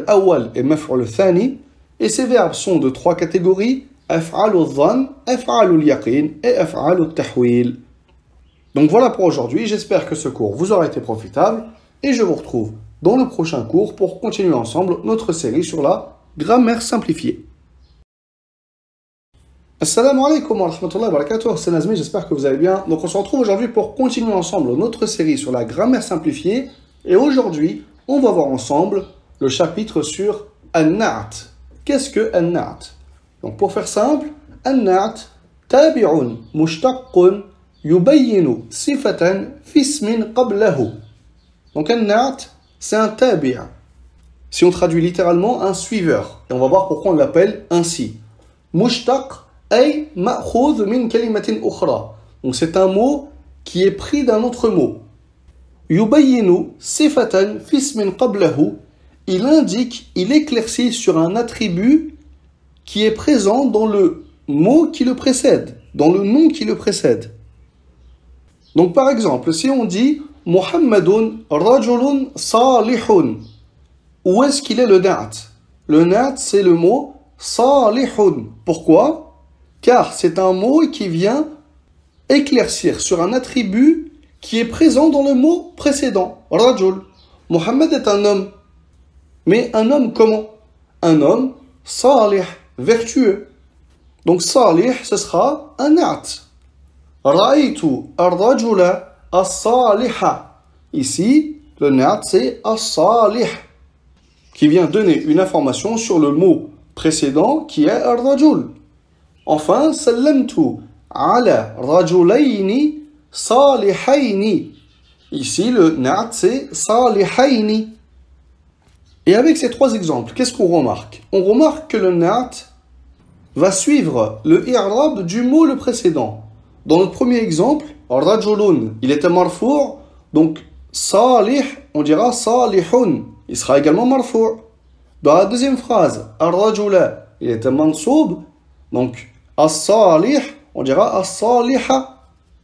A: awal et thani. Et ces verbes sont de trois catégories, af'alu falou et Donc voilà pour aujourd'hui, j'espère que ce cours vous aura été profitable et je vous retrouve dans le prochain cours pour continuer ensemble notre série sur la grammaire simplifiée. Assalamu alaikum wa rahmatullahi wa c'est Nazmi, j'espère que vous allez bien. Donc on se retrouve aujourd'hui pour continuer ensemble notre série sur la grammaire simplifiée et aujourd'hui on va voir ensemble le chapitre sur art Qu'est-ce que art donc pour faire simple, النعت تابع مشتق يبين صفة في اسم قبله. Donc النعت, c'est un tabi'a. Si on traduit littéralement, un suiveur. Et on va voir pourquoi on l'appelle ainsi. مشتق ay ma'khudh min kalimatin ukhra. Donc c'est un mot qui est pris d'un autre mot. Yubayinu sifatan fismin qablahu. Il indique, il éclaircit sur un attribut qui est présent dans le mot qui le précède, dans le nom qui le précède. Donc par exemple, si on dit Muhammadun Rajulun Salihun, où est-ce qu'il est le na'at Le na'at, c'est le mot Salihun. Pourquoi Car c'est un mot qui vient éclaircir sur un attribut qui est présent dans le mot précédent, Rajul. Muhammad est un homme. Mais un homme comment Un homme Salih vertueux. Donc salih, ce sera un at. Raïtu ar-rajula as-saliha. Ici, le na'at c'est as-salih qui vient donner une information sur le mot précédent qui est ar-rajul. Enfin, sallamtu ala rajulayni salihaini. Ici, le na'at c'est salihaini. Et avec ces trois exemples, qu'est-ce qu'on remarque On remarque que le na'at va suivre le i'rab du mot le précédent. Dans le premier exemple, rajulun, il était marfour, donc salih, on dira salihun, il sera également marfour. Dans la deuxième phrase, rajula, il était mansoub, donc as on dira as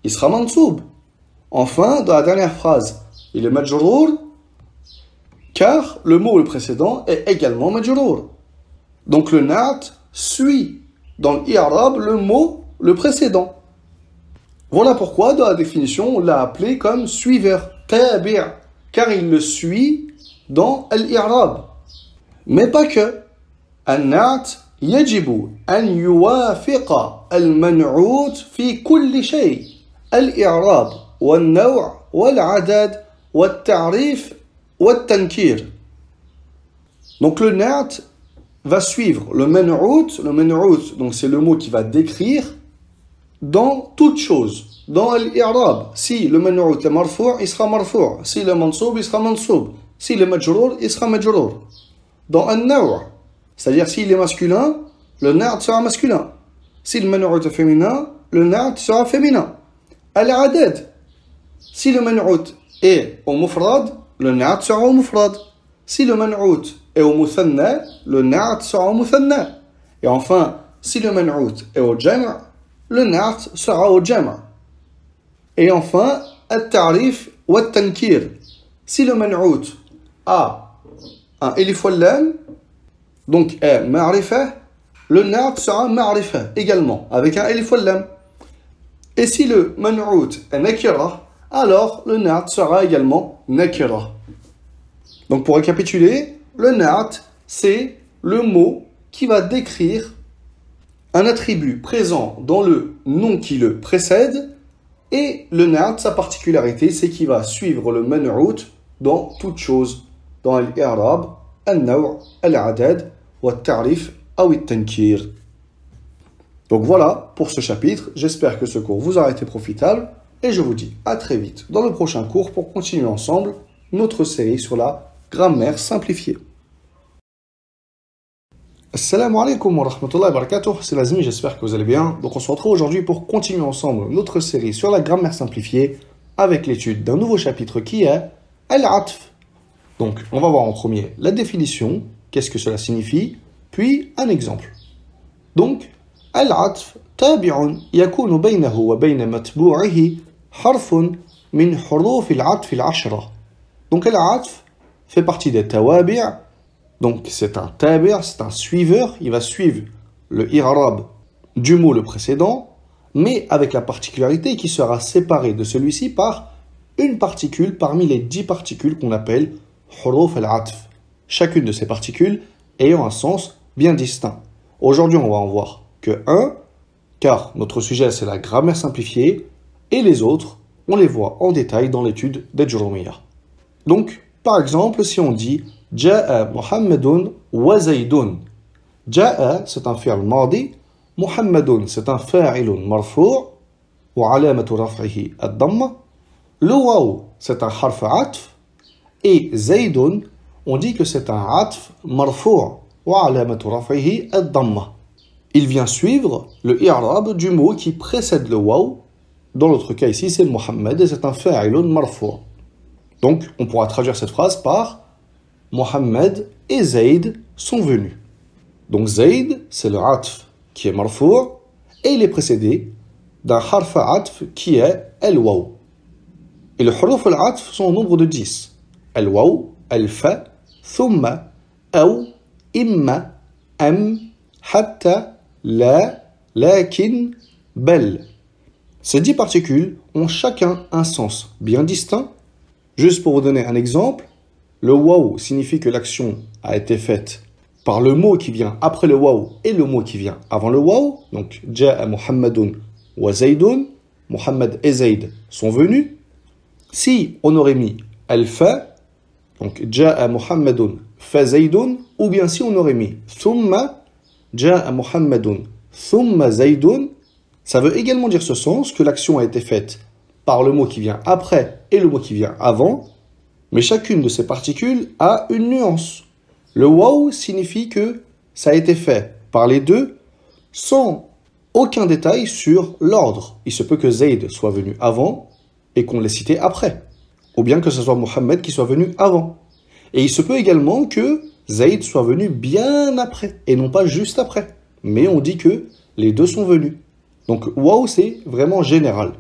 A: il sera mansoub. Enfin, dans la dernière phrase, il est majrour, car le mot le précédent est également majrour. Donc le na'at suit dans l'arabe le mot le précédent. Voilà pourquoi dans la définition on l'a appelé comme suiveur, tabi' car il le suit dans l'arabe. Mais pas que. naat يجب أن يوافق المنعوت في كل شيء الإعراب والنوع والعدد والتعريف ou tankir. Donc le na'at va suivre le man'out. Le man'out, donc c'est le mot qui va décrire dans toute chose, dans l'irab. Si le man'out est marfou', il sera marfou'. Si le mansoub, il sera mansoub. Si le majrour, il sera majrour. Dans un naw' c'est-à-dire s'il est masculin, le na'at sera masculin. Si le man'out est féminin, le na'at sera féminin. Al-adad. Si le man'out est au mufrad, le naat sera au mufrad. Si le man'out est au muthanna, le naat sera au muthanna. Et enfin, si le man'out est au jama', le naat sera au jama'. Et enfin, tarif ou le tankir. si le man'out a un elif donc est ma'rifah, le na'at sera ma'rifah également, avec un elif Et si le man'out est nakira, alors le nart » sera également nakira. Donc pour récapituler, le nart », c'est le mot qui va décrire un attribut présent dans le nom qui le précède, et le nart », sa particularité, c'est qu'il va suivre le man'out dans toutes choses dans al-naw, al-adad, ou tarif ou Donc voilà pour ce chapitre, j'espère que ce cours vous aura été profitable et je vous dis à très vite dans le prochain cours pour continuer ensemble notre série sur la grammaire simplifiée. Assalamu alaikum wa rahmatullahi wa barakatuh, c'est Lazmi, j'espère que vous allez bien. Donc on se retrouve aujourd'hui pour continuer ensemble notre série sur la grammaire simplifiée avec l'étude d'un nouveau chapitre qui est Al-Atf. Donc on va voir en premier la définition, qu'est-ce que cela signifie, puis un exemple. Donc Al-Atf tabi'un yakounu baynahu wa bayna matbu'ihi حرف من حروف donc fait partie des tawabi' ». donc c'est un tabi' c'est un suiveur il va suivre le i'rab du mot le précédent mais avec la particularité qui sera séparé de celui-ci par une particule parmi les dix particules qu'on appelle huruf al Chacune de ces particules ayant un sens bien distinct. Aujourd'hui, on va en voir que un, car notre sujet c'est la grammaire simplifiée, et les autres, on les voit en détail dans l'étude des Donc, par exemple, si on dit Ja'a Muhammadun wa Zaydun. Ja'a, c'est un fi'l mardi. Muhammadun, c'est un fa'ilun marfou' wa alamatu raf'ihi ad-damma. Le c'est un harf atf. Et Zaydun, on dit que c'est un atf marfou' wa alamatu raf'ihi ad-damma. Il vient suivre le i'rab du mot qui précède le waw dans l'autre cas ici, c'est Mohammed et c'est un fa'ilun marfour. Donc, on pourra traduire cette phrase par Mohammed et Zayd sont venus. Donc Zayd, c'est le atf qui est marfour et il est précédé d'un harf atf qui est el waw Et le huruf al sont au nombre de 10. el waw al-fa, thumma, aw, imma, am, hatta, la, lakin, bel. Ces dix particules ont chacun un sens bien distinct. Juste pour vous donner un exemple, le waou signifie que l'action a été faite par le mot qui vient après le waou et le mot qui vient avant le waou. Donc, Ja'a Muhammadun wa Zaydun, Muhammad et Zayd sont venus. Si on aurait mis Al-Fa, donc Ja'a Muhammadun fa Zaydun, ou bien si on aurait mis Thumma, Ja'a Muhammadun Thumma Zaidun. Ça veut également dire ce sens que l'action a été faite par le mot qui vient après et le mot qui vient avant, mais chacune de ces particules a une nuance. Le wow signifie que ça a été fait par les deux sans aucun détail sur l'ordre. Il se peut que Zayd soit venu avant et qu'on l'ait cité après, ou bien que ce soit Mohammed qui soit venu avant. Et il se peut également que Zayd soit venu bien après et non pas juste après. Mais on dit que les deux sont venus. Donc waouh, c'est vraiment général.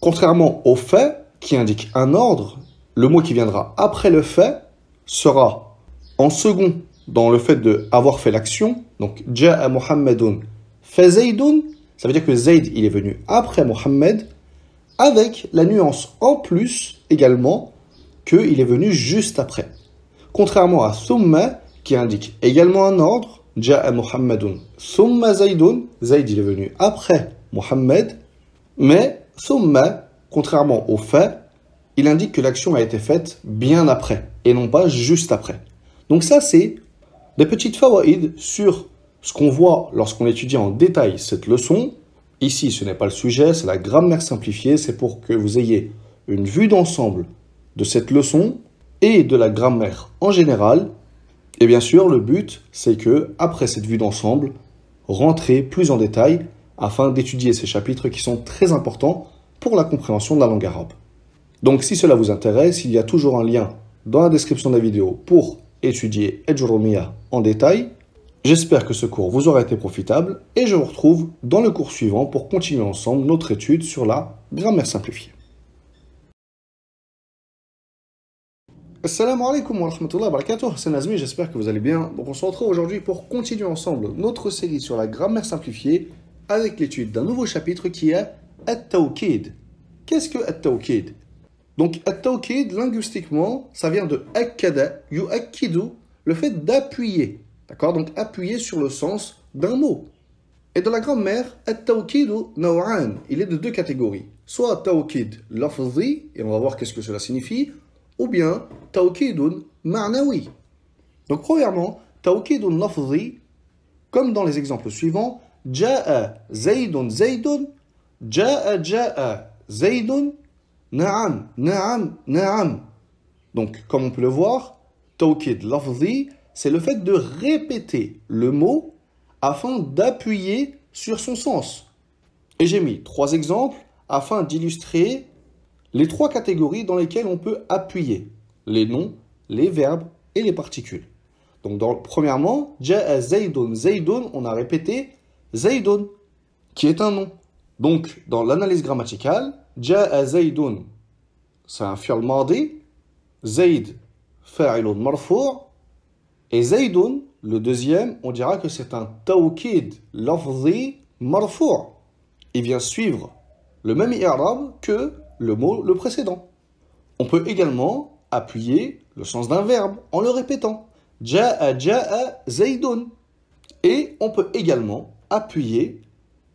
A: Contrairement au fait qui indique un ordre, le mot qui viendra après le fait sera en second dans le fait de avoir fait l'action. Donc Ja'a Muhammadun fait ça veut dire que Zayd il est venu après Mohammed avec la nuance en plus également qu'il est venu juste après. Contrairement à summa qui indique également un ordre, Ja'a Muhammadun. Summa Zaidun. Zaid est venu après Muhammad. Mais Summa, contrairement au fait, il indique que l'action a été faite bien après et non pas juste après. Donc ça, c'est des petites fawaïdes sur ce qu'on voit lorsqu'on étudie en détail cette leçon. Ici, ce n'est pas le sujet, c'est la grammaire simplifiée. C'est pour que vous ayez une vue d'ensemble de cette leçon et de la grammaire en général et bien sûr, le but, c'est que, après cette vue d'ensemble, rentrer plus en détail afin d'étudier ces chapitres qui sont très importants pour la compréhension de la langue arabe. Donc si cela vous intéresse, il y a toujours un lien dans la description de la vidéo pour étudier Edjurumia en détail. J'espère que ce cours vous aura été profitable et je vous retrouve dans le cours suivant pour continuer ensemble notre étude sur la grammaire simplifiée. Assalamu alaikum wa rahmatullahi wa barakatuh, c'est Nazmi, j'espère que vous allez bien. Donc on se retrouve aujourd'hui pour continuer ensemble notre série sur la grammaire simplifiée avec l'étude d'un nouveau chapitre qui est at Qu'est-ce que at Donc At-Tawkid, linguistiquement, ça vient de Akkada, Yu'akkidu, le fait d'appuyer. D'accord Donc appuyer sur le sens d'un mot. Et dans la grammaire, at At-tawqidu Naw'an, il est de deux catégories. Soit Tawkid lafzi, et on va voir qu'est-ce que cela signifie, ou bien tawkidun ma'nawi. Donc premièrement, tawkidun lafzi, comme dans les exemples suivants, ja'a zaydun zaydun, ja'a ja'a zaydun, na'am, na'am, na'am. Donc comme on peut le voir, tawkid lafzi, c'est le fait de répéter le mot afin d'appuyer sur son sens. Et j'ai mis trois exemples afin d'illustrer les trois catégories dans lesquelles on peut appuyer les noms, les verbes et les particules. Donc, dans, premièrement, Ja'a on a répété Zaydun, qui est un nom. Donc, dans l'analyse grammaticale, Ja'a c'est un fi'l mardi. Et Zaydun, le deuxième, on dira que c'est un tawkid, lafzi marfour. Il vient suivre le même i'rab que le mot le précédent. On peut également appuyer le sens d'un verbe en le répétant. Ja'a ja'a Et on peut également appuyer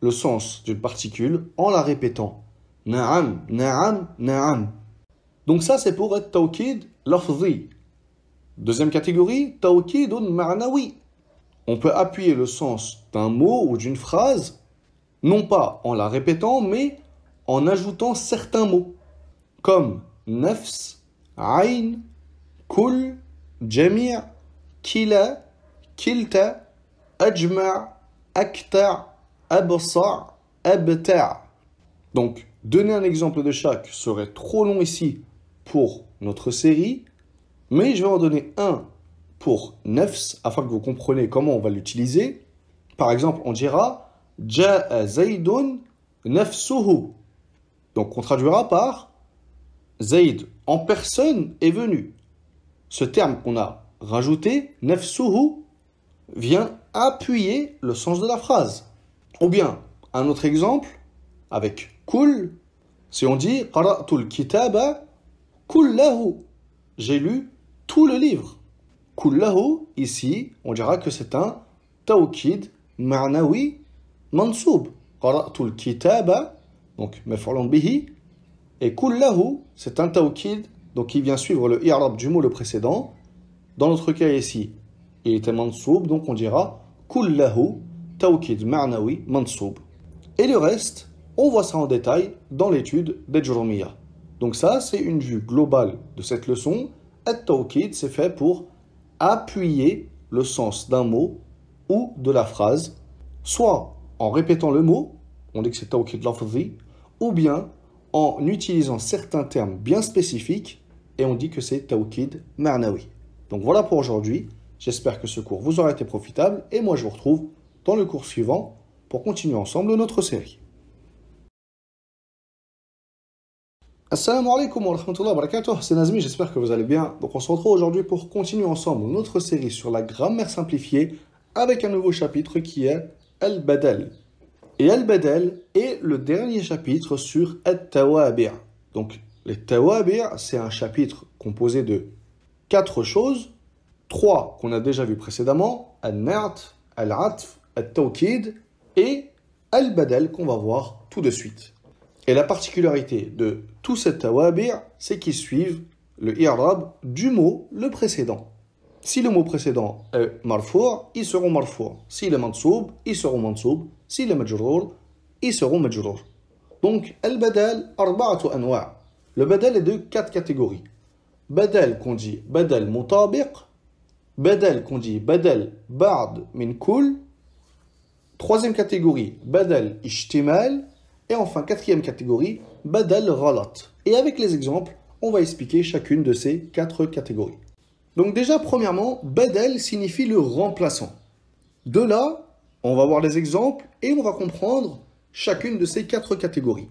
A: le sens d'une particule en la répétant. Na'am, na'am, na'am. Donc ça, c'est pour être tawkid lafzi. Deuxième catégorie, tawkidun ma'nawi. On peut appuyer le sens d'un mot ou d'une phrase, non pas en la répétant, mais en ajoutant certains mots, comme nefs, ayn, kul, jami'a, kila, kilta, ajma', akta', absa', abta'. Donc, donner un exemple de chaque serait trop long ici pour notre série, mais je vais en donner un pour nefs afin que vous compreniez comment on va l'utiliser. Par exemple, on dira Ja'a zaidun nafsuhu. Donc on traduira par Zaid en personne est venu. Ce terme qu'on a rajouté, nefsuhu, vient appuyer le sens de la phrase. Ou bien, un autre exemple, avec kul, si on dit qara'tul kitaba kullahu, j'ai lu tout le livre. Kullahu, ici, on dira que c'est un tawkid ma'nawi mansub. Qara'tul kitaba donc, forlon bihi. Et kullahu, c'est un tawkid, donc il vient suivre le i'rab du mot le précédent. Dans notre cas ici, il était mansoub, donc on dira kullahu tawkid ma'nawi mansoub. Et le reste, on voit ça en détail dans l'étude Juromiyah. Donc ça, c'est une vue globale de cette leçon. et tawkid c'est fait pour appuyer le sens d'un mot ou de la phrase, soit en répétant le mot, on dit que c'est tawkid lafzi, ou bien en utilisant certains termes bien spécifiques et on dit que c'est Tawkid Marnawi. Donc voilà pour aujourd'hui. J'espère que ce cours vous aura été profitable et moi je vous retrouve dans le cours suivant pour continuer ensemble notre série. Assalamu alaikum wa rahmatullahi wa barakatuh, c'est Nazmi, j'espère que vous allez bien. Donc on se retrouve aujourd'hui pour continuer ensemble notre série sur la grammaire simplifiée avec un nouveau chapitre qui est Al-Badal. Et Al-Badal est le dernier chapitre sur At-Tawabi'. Donc, les Tawabi', c'est un chapitre composé de quatre choses, trois qu'on a déjà vues précédemment, Al-Na'at, Al-Atf, al tawqid et Al-Badal qu'on va voir tout de suite. Et la particularité de tous ces Tawabir, c'est qu'ils suivent le i'rab du mot le précédent. Si le mot précédent est marfour, ils seront marfour. S'il est mansoub, ils seront mansoub s'il est majrour, ils seront majrour. Donc, al-badal, arba'atu anwa'a. Le badal est de quatre catégories. Badal qu'on dit badal mutabiq, badal qu'on dit badal ba'd min kul. Troisième catégorie, badal ishtimal. Et enfin, quatrième catégorie, badal ghalat. Et avec les exemples, on va expliquer chacune de ces quatre catégories. Donc déjà, premièrement, badal signifie le remplaçant. De là, on va voir les exemples et on va comprendre chacune de ces quatre catégories.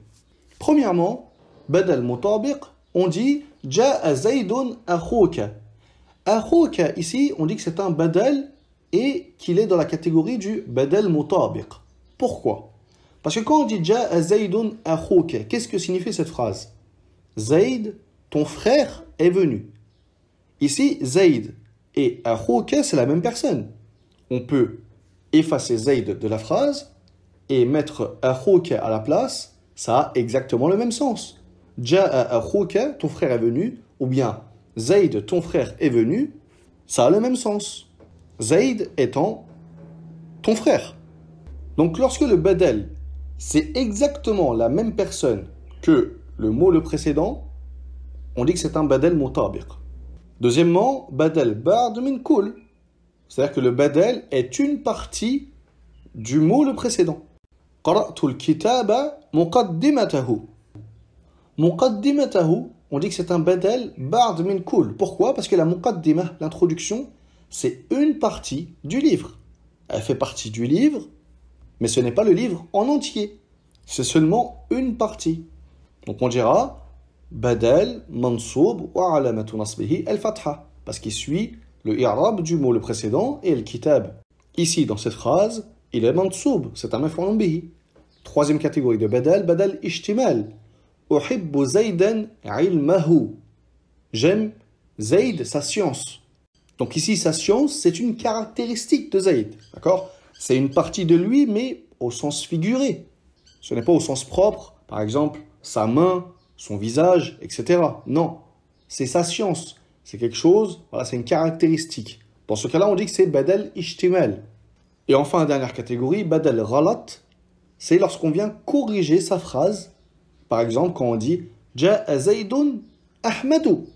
A: Premièrement, badal mutabiq, on dit ja'a zaydun akhuka. Akhuka ici, on dit que c'est un badal et qu'il est dans la catégorie du badal mutabiq. Pourquoi Parce que quand on dit ja'a zaydun akhuka, qu'est-ce que signifie cette phrase Zayd, ton frère est venu. Ici, Zayd et akhuka, c'est la même personne. On peut effacer ZAID de la phrase et mettre akhuka à la place, ça a exactement le même sens. JA ton frère est venu, ou bien Zayd, ton frère est venu, ça a le même sens. Zayd étant ton frère. Donc lorsque le BADEL, c'est exactement la même personne que le mot le précédent, on dit que c'est un BADEL mutabiq. Deuxièmement, BADEL ba'd min kul. C'est-à-dire que le badel est une partie du mot le précédent. Qara'tul kitaba muqaddimatahu. Muqaddimatahu, on dit que c'est un badel Ba'd min kul. Pourquoi Parce que la muqaddima » l'introduction, c'est une partie du livre. Elle fait partie du livre, mais ce n'est pas le livre en entier. C'est seulement une partie. Donc on dira badal mansoub wa alamatu nasbihi al-fatha parce qu'il suit le i'rab du mot le précédent est le kitab. Ici, dans cette phrase, il est mansoub, c'est un maf'ul bihi. Troisième catégorie de badal, badal ishtimal. Uhibbu zaydan ilmahu. J'aime Zayd, sa science. Donc ici, sa science, c'est une caractéristique de Zayd. D'accord C'est une partie de lui, mais au sens figuré. Ce n'est pas au sens propre, par exemple, sa main, son visage, etc. Non, c'est sa science c'est quelque chose, voilà, c'est une caractéristique. Dans ce cas-là, on dit que c'est badal ishtimal. Et enfin, dernière catégorie, badal ghalat, c'est lorsqu'on vient corriger sa phrase. Par exemple, quand on dit Ja'a Zaydun Ahmadou.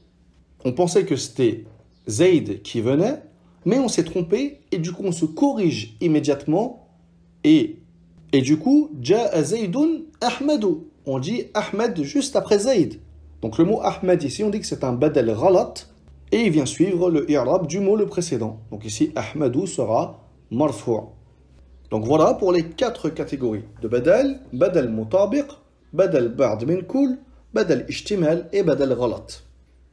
A: On pensait que c'était Zaid » qui venait, mais on s'est trompé et du coup on se corrige immédiatement et, et du coup Ja'a Zaydun Ahmadou. On dit Ahmed juste après Zaid ». Donc le mot Ahmed ici, on dit que c'est un badal ghalat, et il vient suivre le i'rab du mot le précédent. Donc ici, Ahmadou sera marfou'. Donc voilà pour les quatre catégories de badal, badal mutabiq, badal ba'd kul, badal et badal ghalat.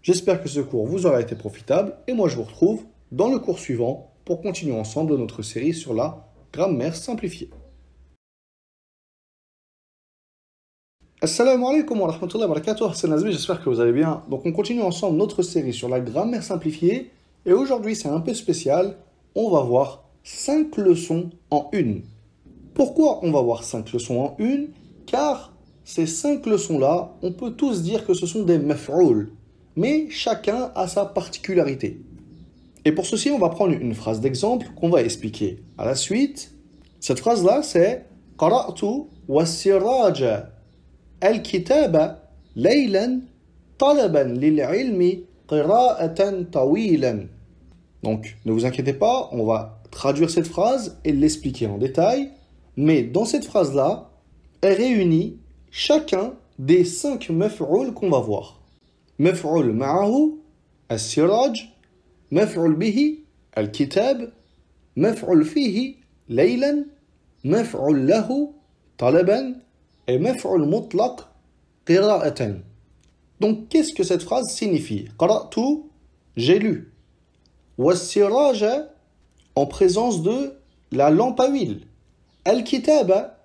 A: J'espère que ce cours vous aura été profitable et moi je vous retrouve dans le cours suivant pour continuer ensemble notre série sur la grammaire simplifiée. Assalamu alaikum wa rahmatullahi wa barakatuh, c'est Nazmi, j'espère que vous allez bien. Donc on continue ensemble notre série sur la grammaire simplifiée et aujourd'hui c'est un peu spécial, on va voir 5 leçons en une. Pourquoi on va voir 5 leçons en une Car ces 5 leçons-là, on peut tous dire que ce sont des maf'oul, mais chacun a sa particularité. Et pour ceci, on va prendre une phrase d'exemple qu'on va expliquer à la suite. Cette phrase-là, c'est « Qara'tu wa الكتاب ليلا طلبا للعلم قراءة طويلا Donc, ne vous inquiétez pas, on va traduire cette phrase et l'expliquer en détail. Mais dans cette phrase-là, est réuni chacun des cinq maf'ul qu'on va voir. Maf'ul ma'ahu, as-siraj, maf'ul bihi, al-kitab, maf'ul fihi, laylan, maf'ul lahu, talaban, et maf'ul mutlaq qira'atan. Donc qu'est-ce que cette phrase signifie Qara'tu, j'ai lu. Wassiraja, en présence de la lampe à huile. al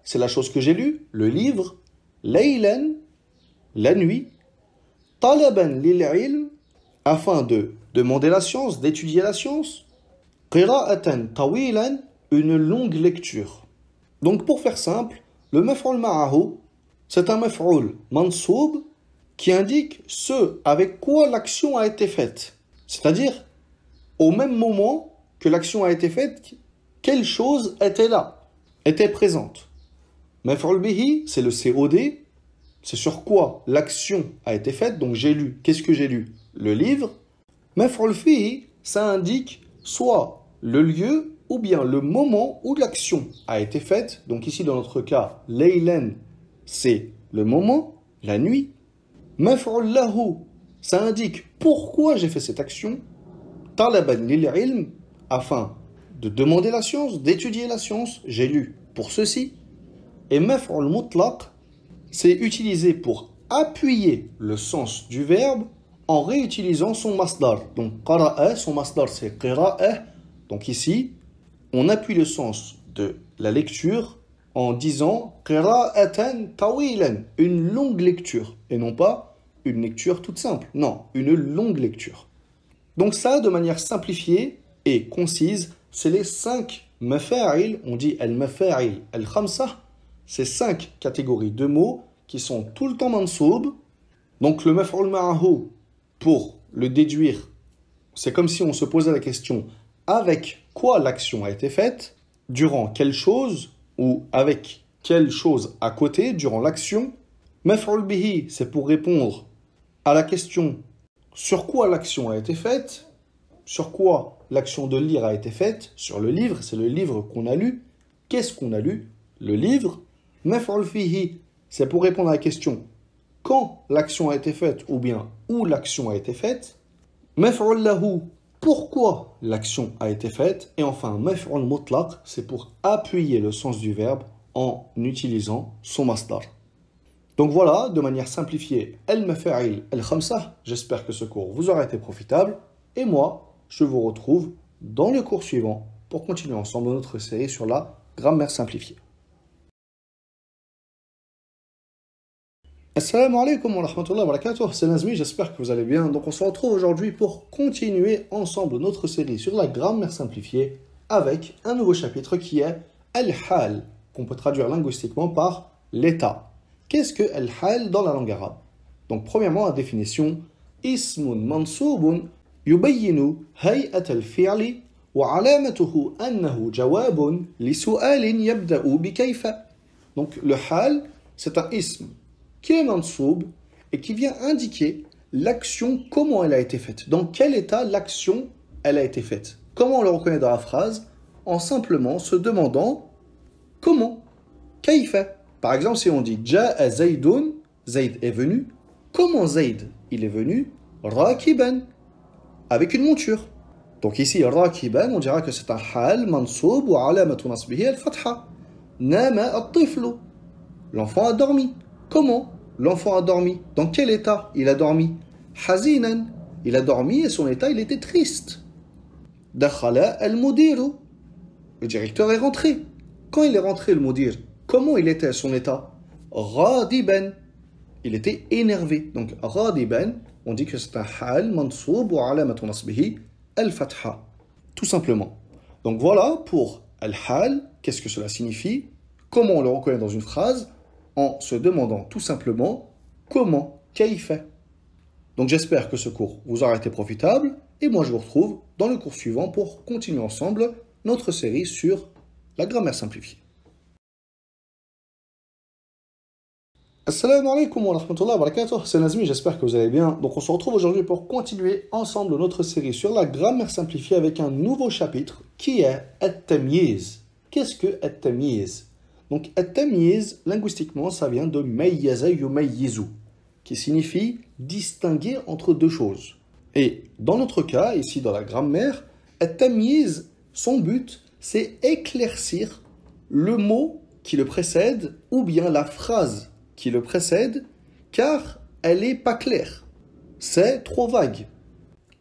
A: c'est la chose que j'ai lue, le livre. Laylan, la nuit. Talaban lil afin de demander la science, d'étudier la science. Qira'atan tawilan, une longue lecture. Donc pour faire simple, le maf'oul ma'ahu, c'est un maf'oul mansoub qui indique ce avec quoi l'action a été faite. C'est-à-dire, au même moment que l'action a été faite, quelle chose était là, était présente. Maf'oul bihi, c'est le COD, c'est sur quoi l'action a été faite. Donc j'ai lu, qu'est-ce que j'ai lu Le livre. Maf'ul fihi, ça indique soit le lieu ou bien le moment où l'action a été faite. Donc ici, dans notre cas, c'est le moment, la nuit. ça indique pourquoi j'ai fait cette action. Talaban afin de demander la science, d'étudier la science, j'ai lu pour ceci. Et maf'ul mutlaq, c'est utilisé pour appuyer le sens du verbe en réutilisant son masdar. Donc qara'a, son masdar c'est qira'a. Donc ici, on appuie le sens de la lecture en disant une longue lecture et non pas une lecture toute simple. Non, une longue lecture. Donc ça, de manière simplifiée et concise, c'est les cinq mafa'il, on dit al-mafa'il al-khamsa, ces cinq catégories de mots qui sont tout le temps mansoub. Donc le maf'ul ma'ahu, pour le déduire, c'est comme si on se posait la question avec quoi l'action a été faite, durant quelle chose ou avec quelle chose à côté durant l'action. Maf'ul bihi, c'est pour répondre à la question sur quoi l'action a été faite, sur quoi l'action de lire a été faite, sur le livre, c'est le livre qu'on a lu. Qu'est-ce qu'on a lu Le livre. Maf'ul fihi, c'est pour répondre à la question quand l'action a été faite ou bien où l'action a été faite. Maf'ul lahu, pourquoi l'action a été faite. Et enfin, maf'ul mutlaq, c'est pour appuyer le sens du verbe en utilisant son master. Donc voilà, de manière simplifiée, el mafa'il el khamsa. J'espère que ce cours vous aura été profitable. Et moi, je vous retrouve dans le cours suivant pour continuer ensemble notre série sur la grammaire simplifiée. Assalamu alaikum wa rahmatullahi wa barakatuh, c'est Nazmi, j'espère que vous allez bien. Donc on se retrouve aujourd'hui pour continuer ensemble notre série sur la grammaire simplifiée avec un nouveau chapitre qui est Al-Hal, qu'on peut traduire linguistiquement par l'état. Qu'est-ce que Al-Hal dans la langue arabe Donc premièrement, la définition Ismun mansubun yubayinu hay'at al-fi'li wa alamatuhu annahu jawabun li su'alin yabda'u bi Donc le hal, c'est un ism qui est mansoub et qui vient indiquer l'action, comment elle a été faite, dans quel état l'action, elle a été faite. Comment on le reconnaît dans la phrase En simplement se demandant comment, », qu'a-t-il fait Par exemple, si on dit Ja'a Zayd est venu, comment Zayd Il est venu Rakiban, avec une monture. Donc ici, Rakiban, on dira que c'est un hal mansoub ou alamatun al-fatha. Nama al L'enfant a dormi. Comment l'enfant a dormi. Dans quel état il a dormi Hazinan. Il a dormi et son état, il était triste. Dakhala al mudiru. Le directeur est rentré. Quand il est rentré, le mudir, comment il était à son état Radiban. Il était énervé. Donc, radiben, on dit que c'est un hal mansoub ou nasbihi al-fatha. Tout simplement. Donc voilà pour al-hal, qu'est-ce que cela signifie, comment on le reconnaît dans une phrase, en se demandant tout simplement comment fait. Donc j'espère que ce cours vous aura été profitable et moi je vous retrouve dans le cours suivant pour continuer ensemble notre série sur la grammaire simplifiée. Assalamu alaikum wa rahmatullahi wa barakatuh, c'est Nazmi, j'espère que vous allez bien. Donc on se retrouve aujourd'hui pour continuer ensemble notre série sur la grammaire simplifiée avec un nouveau chapitre qui est at Qu'est-ce que at At-Tamiz » Donc, at linguistiquement, ça vient de meyaza qui signifie distinguer entre deux choses. Et dans notre cas, ici dans la grammaire, at son but, c'est éclaircir le mot qui le précède ou bien la phrase qui le précède, car elle n'est pas claire. C'est trop vague.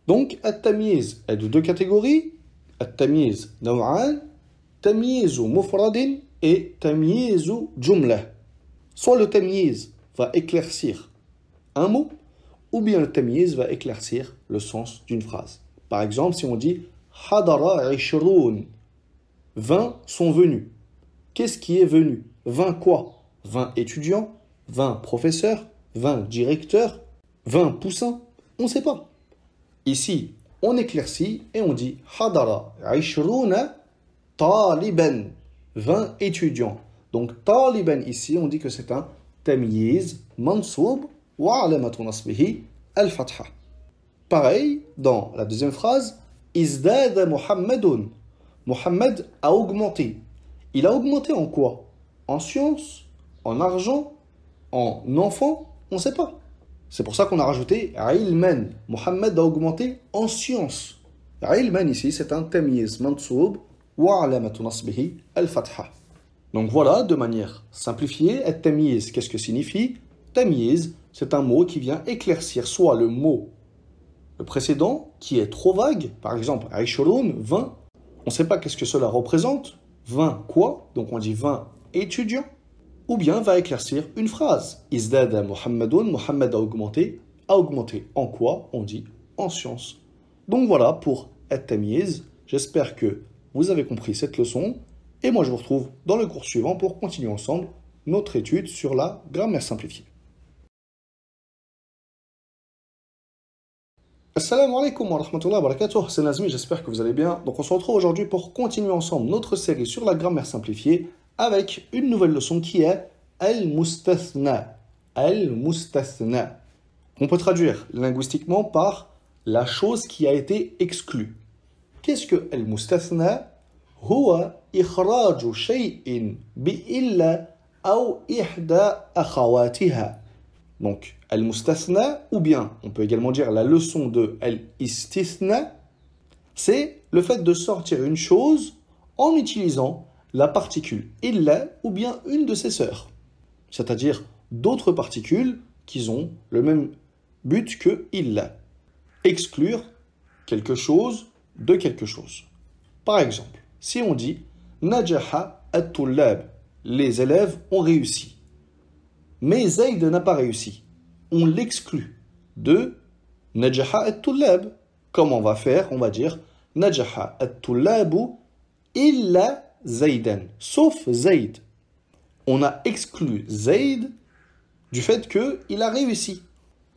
A: Donc, at est de deux catégories. At-tamyiz naw'an, ou mufradin, et ou jumla. Soit le tamyiz va éclaircir un mot, ou bien le tamyiz va éclaircir le sens d'une phrase. Par exemple, si on dit Hadara ishroun, 20 sont venus. Qu'est-ce qui est venu 20 quoi 20 étudiants, 20 professeurs, 20 directeurs, 20 poussins On ne sait pas. Ici, on éclaircit et on dit Hadara ishruna taliban. 20 étudiants. Donc, taliban ici, on dit que c'est un tamyiz, mansoub, wa al-fatha. Pareil, dans la deuxième phrase, isdad Muhammadun. Muhammad a augmenté. Il a augmenté en quoi En science, en argent, en enfant, on ne sait pas. C'est pour ça qu'on a rajouté ilman. Muhammad a augmenté en science. Ilman ici, c'est un tamyiz, mansoub, donc voilà, de manière simplifiée, at qu'est-ce que signifie Tamyiz, c'est un mot qui vient éclaircir soit le mot le précédent qui est trop vague, par exemple 20, on ne sait pas qu'est-ce que cela représente, 20 quoi, donc on dit 20 étudiants, ou bien va éclaircir une phrase. Izdad Muhammadun, Muhammad a augmenté, a augmenté en quoi On dit en science. Donc voilà pour at j'espère que vous avez compris cette leçon, et moi je vous retrouve dans le cours suivant pour continuer ensemble notre étude sur la grammaire simplifiée. Assalamu alaikum wa rahmatullahi wa c'est Nazmi, j'espère que vous allez bien. Donc on se retrouve aujourd'hui pour continuer ensemble notre série sur la grammaire simplifiée avec une nouvelle leçon qui est al-mustathna. Al-mustathna. On peut traduire linguistiquement par la chose qui a été exclue. Qu'est-ce que al-mustathna Donc, al al-mustasna » ou bien, on peut également dire la leçon de al al-istisna », c'est le fait de sortir une chose en utilisant la particule illa ou bien une de ses sœurs, c'est-à-dire d'autres particules qui ont le même but que illa. Exclure quelque chose de quelque chose. Par exemple, si on dit Najaha at-tullab, les élèves ont réussi. Mais Zayd n'a pas réussi. On l'exclut de Najaha at-tullab. Comment on va faire On va dire Najaha at-tullabu illa Zaydan, sauf Zayd. On a exclu Zayd du fait qu'il a réussi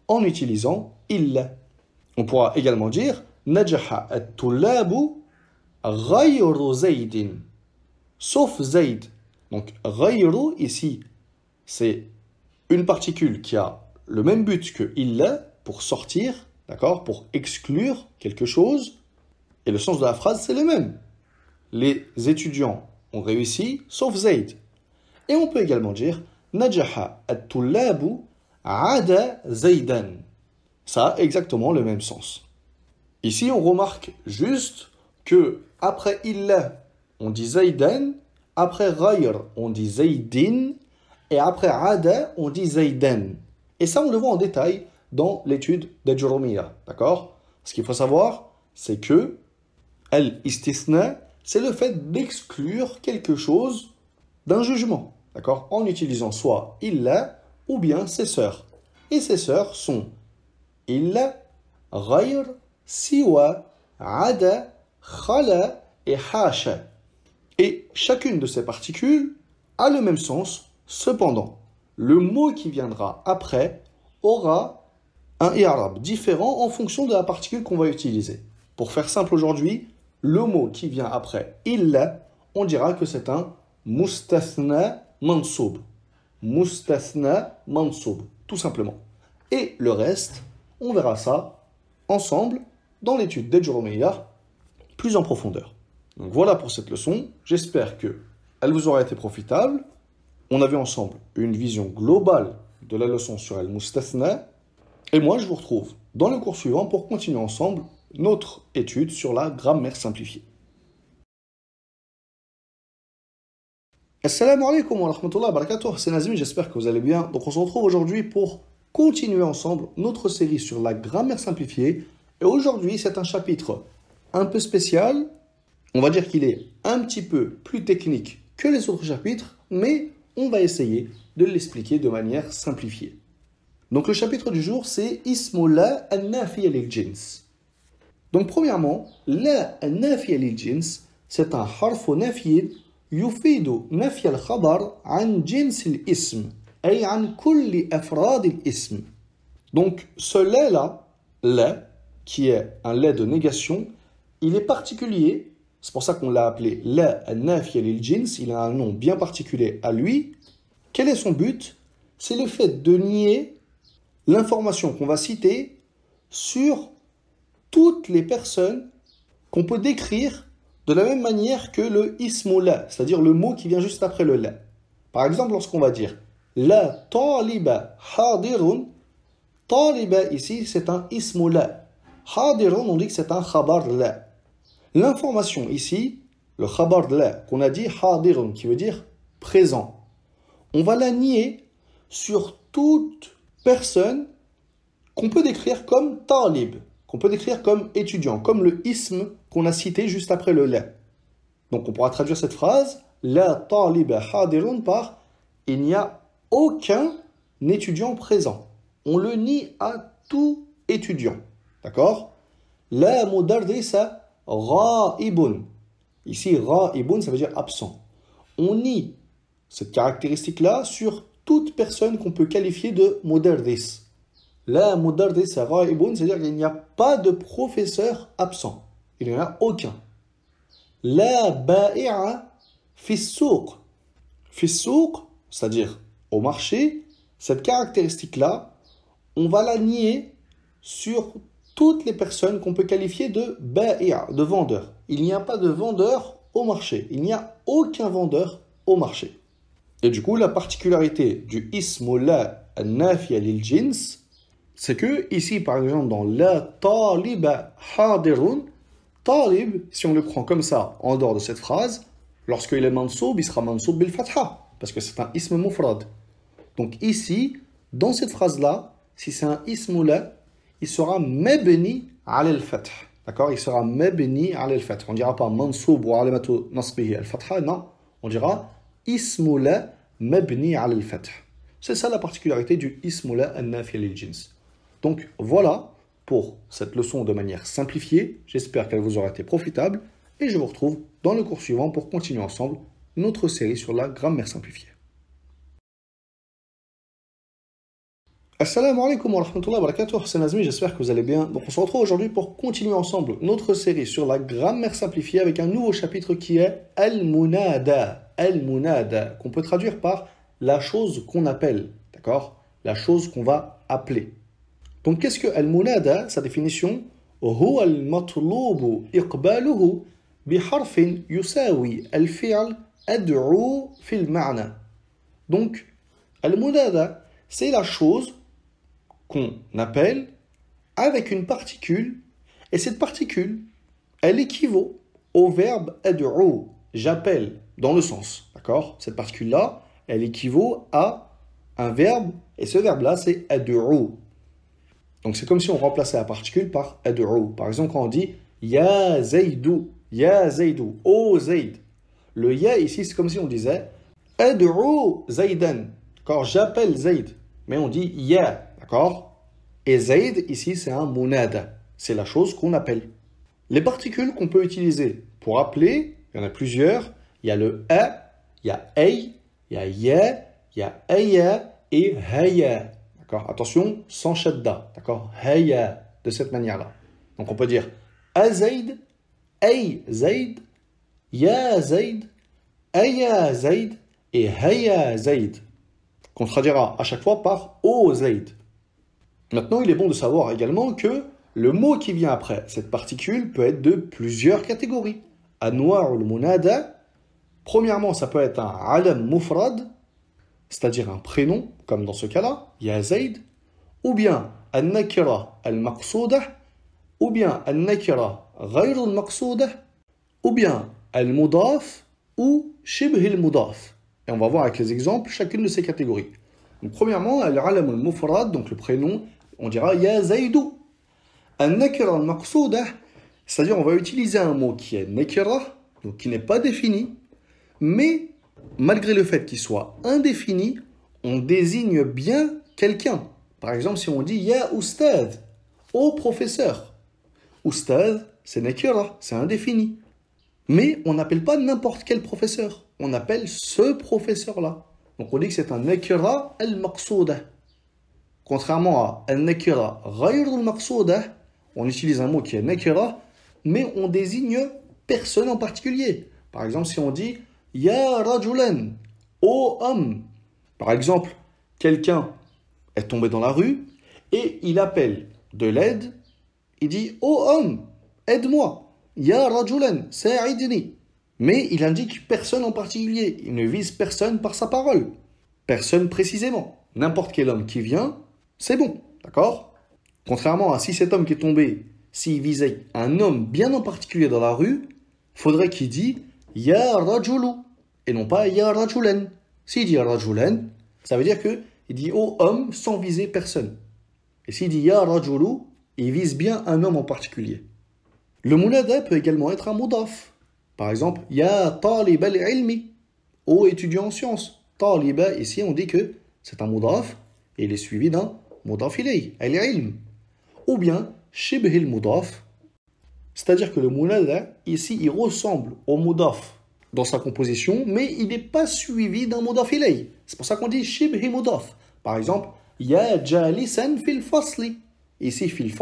A: en utilisant illa. On pourra également dire نجح الطلاب غير زيد sauf Zaid. Donc غير ici c'est une particule qui a le même but que a » pour sortir, d'accord, pour exclure quelque chose et le sens de la phrase c'est le même. Les étudiants ont réussi sauf Zaid. Et on peut également dire najaha at-tullabu ada Zaydan. Ça a exactement le même sens. Ici, on remarque juste que après illa, on dit zaydan, après ghayr, on dit zaydin, et après ada, on dit zaydan. Et ça, on le voit en détail dans l'étude d'Ajuromiya. d'accord Ce qu'il faut savoir, c'est que al-istithna, c'est le fait d'exclure quelque chose d'un jugement, d'accord En utilisant soit illa ou bien ses sœurs. Et ses sœurs sont illa, ghayr, siwa, ada, khala et hasha. Et chacune de ces particules a le même sens, cependant, le mot qui viendra après aura un iarab » différent en fonction de la particule qu'on va utiliser. Pour faire simple aujourd'hui, le mot qui vient après illa, on dira que c'est un mustathna mansoub. Mustathna mansoub, tout simplement. Et le reste, on verra ça ensemble dans l'étude des plus en profondeur. Donc voilà pour cette leçon. J'espère que elle vous aura été profitable. On avait ensemble une vision globale de la leçon sur El mustathna Et moi, je vous retrouve dans le cours suivant pour continuer ensemble notre étude sur la grammaire simplifiée. Assalamu alaikum wa rahmatullahi wa barakatuh, c'est Nazim, j'espère que vous allez bien. Donc on se retrouve aujourd'hui pour continuer ensemble notre série sur la grammaire simplifiée et aujourd'hui, c'est un chapitre un peu spécial. On va dire qu'il est un petit peu plus technique que les autres chapitres, mais on va essayer de l'expliquer de manière simplifiée. Donc le chapitre du jour, c'est Ismola al-Nafi jins Donc premièrement, la al-Nafi jins c'est un harf nafid يفيد an الخبر عن جنس الاسم an kulli كل أفراد ism » donc ce là la » qui est un lait de négation, il est particulier. C'est pour ça qu'on l'a appelé la nafi jins. Il a un nom bien particulier à lui. Quel est son but C'est le fait de nier l'information qu'on va citer sur toutes les personnes qu'on peut décrire de la même manière que le ismola, c'est-à-dire le mot qui vient juste après le la. Par exemple, lorsqu'on va dire la taliba hadirun, taliba ici c'est un ismola, Hadirun, on dit que c'est un khabar la. L'information ici, le khabar la, qu'on a dit hadirun, qui veut dire présent, on va la nier sur toute personne qu'on peut décrire comme talib, qu'on peut décrire comme étudiant, comme le ism » qu'on a cité juste après le la. Donc on pourra traduire cette phrase, la taliba hadirun par il n'y a aucun étudiant présent. On le nie à tout étudiant. D'accord La mudarrisa ra'ibun. Ici, ra'ibun, ça veut dire absent. On nie cette caractéristique-là sur toute personne qu'on peut qualifier de mudarris. La mudarris ra'ibun, c'est-à-dire qu'il n'y a pas de professeur absent. Il n'y en a aucun. La ba'i'a fissouk. Fissouk, c'est-à-dire au marché, cette caractéristique-là, on va la nier sur toutes les personnes qu'on peut qualifier de ba'i'a, de vendeurs. Il n'y a pas de vendeur au marché. Il n'y a aucun vendeur au marché. Et du coup, la particularité du ismu la nafia lil jins, c'est que ici, par exemple, dans la taliba hadirun, talib, si on le prend comme ça, en dehors de cette phrase, lorsqu'il est mansoub, il sera mansoub bil parce que c'est un ism mufrad. Donc ici, dans cette phrase-là, si c'est un ismoula il sera mebni al fath. D'accord Il sera mebni al fath. On ne dira pas mansoub ou alimatu nasbihi al fatha. Ah, non, on dira ismula mebni al fath. C'est ça la particularité du ismula an-nafi al-jins. Donc voilà pour cette leçon de manière simplifiée. J'espère qu'elle vous aura été profitable et je vous retrouve dans le cours suivant pour continuer ensemble notre série sur la grammaire simplifiée. Assalamu alaikum wa rahmatullahi wa barakatuh, c'est Nazmi, j'espère que vous allez bien. Donc on se retrouve aujourd'hui pour continuer ensemble notre série sur la grammaire simplifiée avec un nouveau chapitre qui est Al-Munada, Al-Munada, qu'on peut traduire par la chose qu'on appelle, d'accord La chose qu'on va appeler. Donc qu'est-ce que Al-Munada Sa définition هو المطلوب إقباله بحرف يساوي الفعل في المعنى. Donc Al-Munada, c'est la chose appelle avec une particule, et cette particule, elle équivaut au verbe ad'u, j'appelle, dans le sens, d'accord Cette particule-là, elle équivaut à un verbe, et ce verbe-là, c'est ad'u. Donc c'est comme si on remplaçait la particule par ad'u. Par exemple, quand on dit ya zaidou, ya zaidou, oh zaid. Le ya ici, c'est comme si on disait ad'u zaidan, quand j'appelle zaid, mais on dit ya, D'accord Et ZAID, ici, c'est un munada. C'est la chose qu'on appelle. Les particules qu'on peut utiliser pour appeler, il y en a plusieurs. Il y a le a, il y a ei, il y a ya, il y a et haya. D'accord Attention, sans shadda. D'accord Haya, de cette manière-là. Donc on peut dire a Zayd, Zaid, Zayd, ya Zayd, aya Zaid et haya Zaid. Qu'on traduira à chaque fois par o Zaid. Maintenant, il est bon de savoir également que le mot qui vient après cette particule peut être de plusieurs catégories. Anwar al-munada, premièrement, ça peut être un alam mufrad, c'est-à-dire un prénom, comme dans ce cas-là, ya ou bien al-nakira al-maqsouda, ou bien al-nakira ghayr al-maqsouda, ou bien al-mudaf, ou shibhil al-mudaf. Et on va voir avec les exemples chacune de ces catégories. premièrement, al-alam al-mufrad, donc le prénom on dira ya zaidou. Un nakira al c'est-à-dire on va utiliser un mot qui est nakira, donc qui n'est pas défini, mais malgré le fait qu'il soit indéfini, on désigne bien quelqu'un. Par exemple, si on dit ya oustad, au professeur. Oustad, c'est nakira, c'est indéfini. Mais on n'appelle pas n'importe quel professeur, on appelle ce professeur-là. Donc on dit que c'est un nakira al-maqsouda. Contrairement à al-nakira on utilise un mot qui est nakira, mais on désigne personne en particulier. Par exemple, si on dit ya rajulen, ô homme. Par exemple, quelqu'un est tombé dans la rue et il appelle de l'aide. Il dit ô homme, aide-moi. Ya rajulan, sa'idni. Mais il indique personne en particulier. Il ne vise personne par sa parole. Personne précisément. N'importe quel homme qui vient c'est bon, d'accord Contrairement à si cet homme qui est tombé, s'il visait un homme bien en particulier dans la rue, faudrait qu'il dise Ya Rajulu et non pas Ya Rajulen. S'il dit Ya Rajulen, ça veut dire que il dit oh, homme sans viser personne. Et s'il dit Ya Rajulu, il vise bien un homme en particulier. Le moulada peut également être un mudaf. Par exemple, Ya Talib al-ilmi, oh étudiant en sciences. Taliba, ici on dit que c'est un mudaf et il est suivi d'un mudaf ilay, Ou bien, شبه cest c'est-à-dire que le munada, ici, il ressemble au modaf dans sa composition, mais il n'est pas suivi d'un mudaf ilay. C'est pour ça qu'on dit Shibhil Par exemple, ya jalisan fil fasli. Ici, fil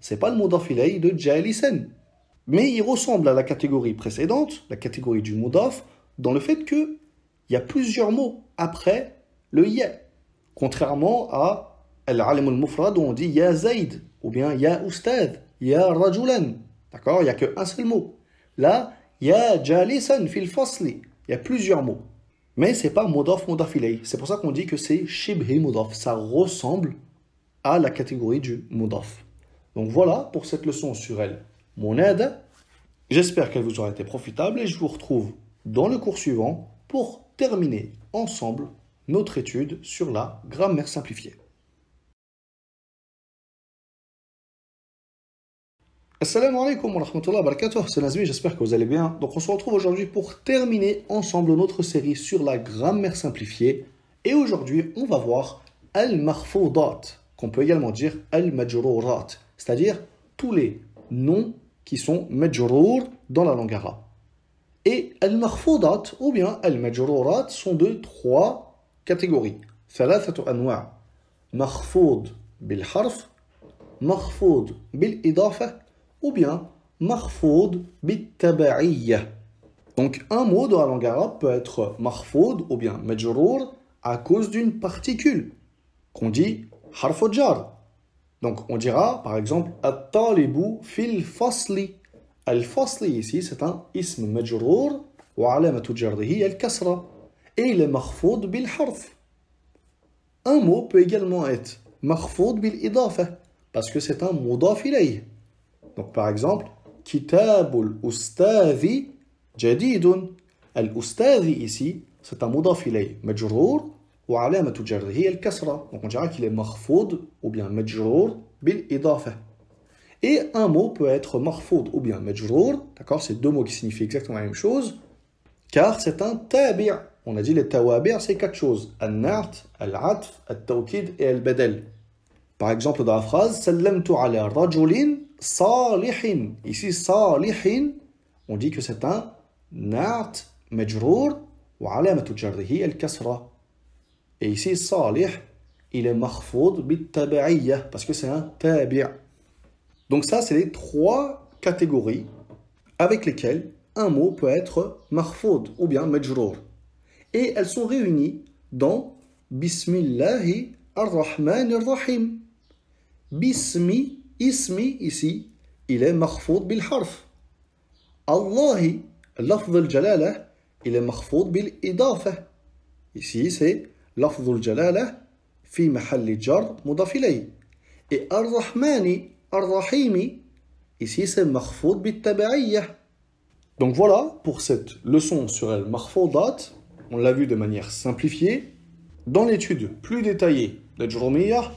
A: c'est pas le mudaf ilay de jalisan. Mais il ressemble à la catégorie précédente, la catégorie du modaf, dans le fait que il y a plusieurs mots après le ya, contrairement à al-alim al-mufrad où on dit ya Zaid ou bien ya Ustad, ya Rajulan. D'accord Il n'y a qu'un seul mot. Là, ya Jalisan fil fasli. Il y a plusieurs mots. Mais c'est pas mudaf mudafilei. C'est pour ça qu'on dit que c'est shibhi mudaf. Ça ressemble à la catégorie du mudaf. Donc voilà pour cette leçon sur elle. Mon aide. J'espère qu'elle vous aura été profitable et je vous retrouve dans le cours suivant pour terminer ensemble notre étude sur la grammaire simplifiée. Assalamu alaikum wa rahmatullahi wa barakatuh, c'est Nazmi, j'espère que vous allez bien. Donc on se retrouve aujourd'hui pour terminer ensemble notre série sur la grammaire simplifiée. Et aujourd'hui, on va voir al-marfoudat, qu'on peut également dire al majrourat cest c'est-à-dire tous les noms qui sont majrour dans la langue arabe. Et al-marfoudat ou bien al majrourat sont de trois catégories. ثلاثة أنواع bil harf, marfoud bil idafa ou bien bil bitaba'iyya. Donc un mot dans la langue arabe peut être marfoud ou bien majrour à cause d'une particule qu'on dit jar Donc on dira par exemple at-talibu fil fasli. Al-fasli ici c'est un ism majrour wa alamatu al-kasra et il est marfoud bil harf. Un mot peut également être marfoud bil idafa parce que c'est un mot ilayh. Donc par exemple, Kitabul ustadi jadidun. Al-ustadi ici, c'est un mudaf ilay, majrour ou alamatu jarrihi al-kasra. Donc on dira qu'il est marfoud ou bien majrour bil idafa. Et un mot peut être marfoud ou bien majrour, d'accord, c'est deux mots qui signifient exactement la même chose, car c'est un tabi'. On a dit les tawabi' c'est quatre choses, al Al-na'at », al-atf, al-tawkid et al-badal. Par exemple dans la phrase sallamtu ala rajulin salihin. Ici, salihin, on dit que c'est un na'at majrour wa alamatu jarrihi al-kasra. Et ici, salih, il est marfoud bit tabi'iyya parce que c'est un tabi'. Donc ça, c'est les trois catégories avec lesquelles un mot peut être marfoud ou bien majrour. Et elles sont réunies dans Bismillahi ar-Rahman ar-Rahim. Bismi Ismi, ici, il est marfoud bil harf. Allahi, lafz al il est marfoud bil idafa. Ici, c'est l'afdul al fi mahalli jar mudaf Et ar-rahmani, ar-rahimi, ici, c'est marfoud bil Donc voilà pour cette leçon sur el marfoudat. On l'a vu de manière simplifiée. Dans l'étude plus détaillée de Juromiya,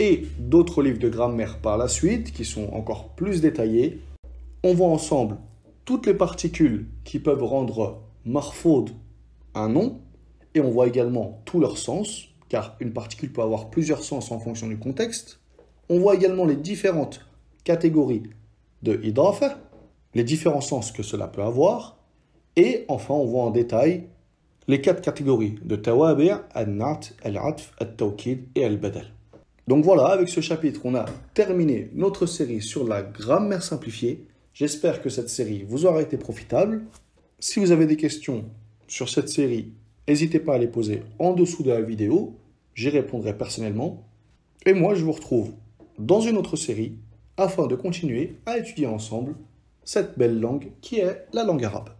A: et d'autres livres de grammaire par la suite qui sont encore plus détaillés. On voit ensemble toutes les particules qui peuvent rendre marfaud un nom et on voit également tous leurs sens car une particule peut avoir plusieurs sens en fonction du contexte. On voit également les différentes catégories de idrafa, les différents sens que cela peut avoir et enfin on voit en détail les quatre catégories de tawabi', al-nat', al-atf, al-tawkid et al-badal. Donc voilà, avec ce chapitre, on a terminé notre série sur la grammaire simplifiée. J'espère que cette série vous aura été profitable. Si vous avez des questions sur cette série, n'hésitez pas à les poser en dessous de la vidéo. J'y répondrai personnellement. Et moi, je vous retrouve dans une autre série afin de continuer à étudier ensemble cette belle langue qui est la langue arabe.